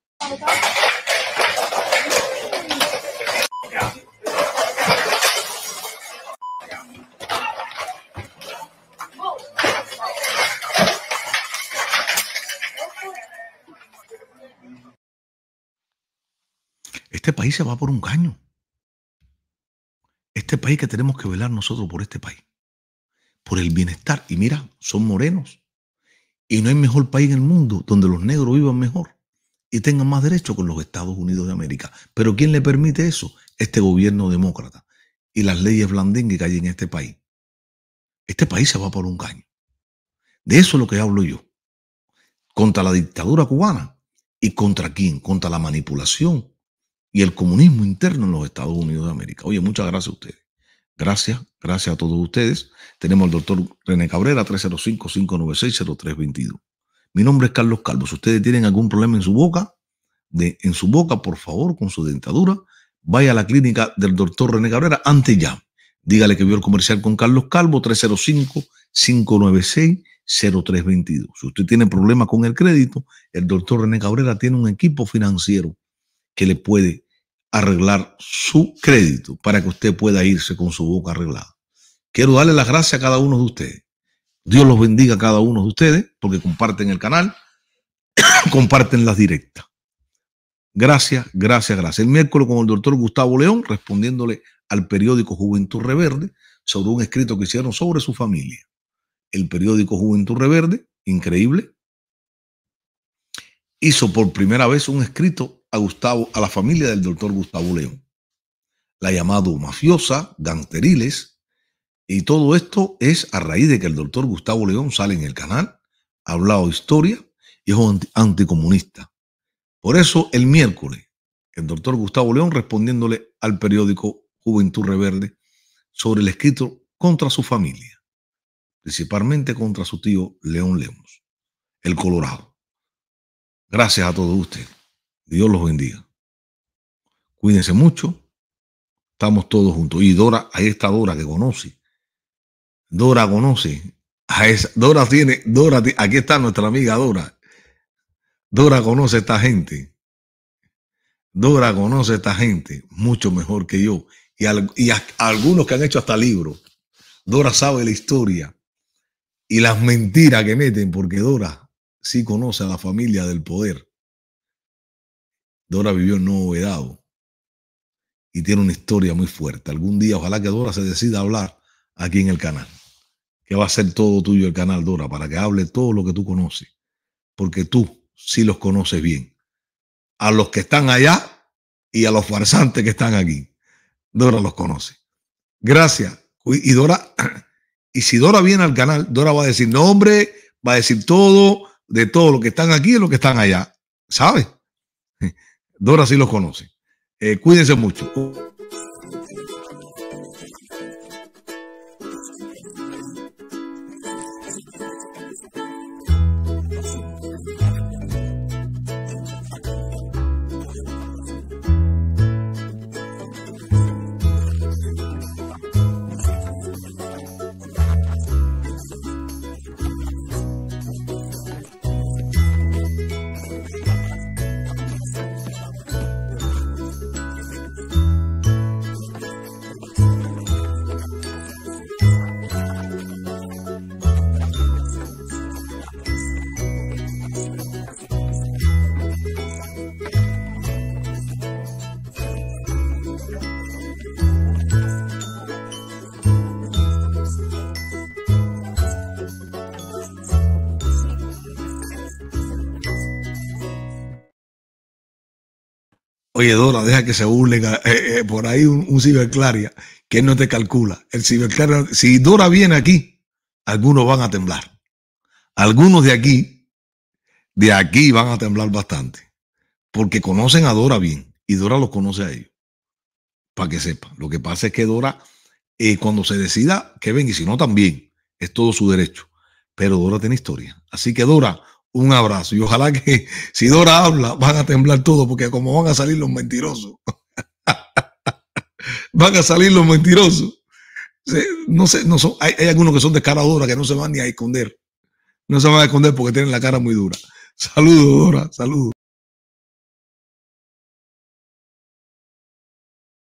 Speaker 1: Este país se va por un caño. Este país que tenemos que velar nosotros por este país, por el bienestar. Y mira, son morenos. Y no hay mejor país en el mundo donde los negros vivan mejor y tengan más derechos que los Estados Unidos de América. Pero ¿quién le permite eso? Este gobierno demócrata y las leyes blandengue que hay en este país. Este país se va por un caño. De eso es lo que hablo yo. Contra la dictadura cubana y contra quién? Contra la manipulación y el comunismo interno en los Estados Unidos de América. Oye, muchas gracias a ustedes. Gracias, gracias a todos ustedes. Tenemos al doctor René Cabrera, 305-596-0322. Mi nombre es Carlos Calvo. Si ustedes tienen algún problema en su boca, en su boca, por favor, con su dentadura, vaya a la clínica del doctor René Cabrera antes ya. Dígale que vio el comercial con Carlos Calvo, 305-596-0322. Si usted tiene problemas con el crédito, el doctor René Cabrera tiene un equipo financiero que le puede arreglar su crédito para que usted pueda irse con su boca arreglada. Quiero darle las gracias a cada uno de ustedes. Dios los bendiga a cada uno de ustedes porque comparten el canal, comparten las directas. Gracias, gracias, gracias. El miércoles con el doctor Gustavo León respondiéndole al periódico Juventud Reverde sobre un escrito que hicieron sobre su familia. El periódico Juventud Reverde, increíble, hizo por primera vez un escrito a Gustavo, a la familia del doctor Gustavo León. La llamado mafiosa, ganteriles, y todo esto es a raíz de que el doctor Gustavo León sale en el canal, ha hablado historia y es anticomunista. Por eso el miércoles, el doctor Gustavo León respondiéndole al periódico Juventud Reverde sobre el escrito contra su familia, principalmente contra su tío León Lemos, el Colorado. Gracias a todos ustedes. Dios los bendiga. Cuídense mucho. Estamos todos juntos. Y Dora, ahí está Dora que conoce. Dora conoce. A esa, Dora tiene, Dora, aquí está nuestra amiga Dora. Dora conoce a esta gente. Dora conoce a esta gente mucho mejor que yo. Y, algunos que han hecho hasta libros. Dora sabe la historia y las mentiras que meten, porque Dora sí conoce a la familia del poder. Dora vivió en Nuevo Vedado y tiene una historia muy fuerte. Algún día, ojalá que Dora se decida hablar aquí en el canal. Que va a ser todo tuyo el canal, Dora, para que hable todo lo que tú conoces. Porque tú sí los conoces bien. A los que están allá y a los farsantes que están aquí. Dora los conoce. Gracias. Y Dora, y si Dora viene al canal, Dora va a decir nombre, va a decir todo de todo lo que están aquí y lo que están allá. ¿Sabes? Dora sí los conoce. Eh, cuídense mucho. Oye, Dora, deja que se burlen. Eh, eh, por ahí un, ciberclaria que no te calcula. El ciberclaria, si Dora viene aquí, algunos van a temblar. Algunos de aquí, de aquí van a temblar bastante. Porque conocen a Dora bien y Dora los conoce a ellos. Para que sepan. Lo que pasa es que Dora, eh, cuando se decida, que ven y si no, también. Es todo su derecho. Pero Dora tiene historia. Así que Dora, un abrazo. Y ojalá que si Dora habla, van a temblar todo, porque como van a salir los mentirosos, van a salir los mentirosos. No sé, no son, hay, algunos que son de cara que no se van ni a esconder. No se van a esconder porque tienen la cara muy dura. Saludos,
Speaker 2: Dora, saludos.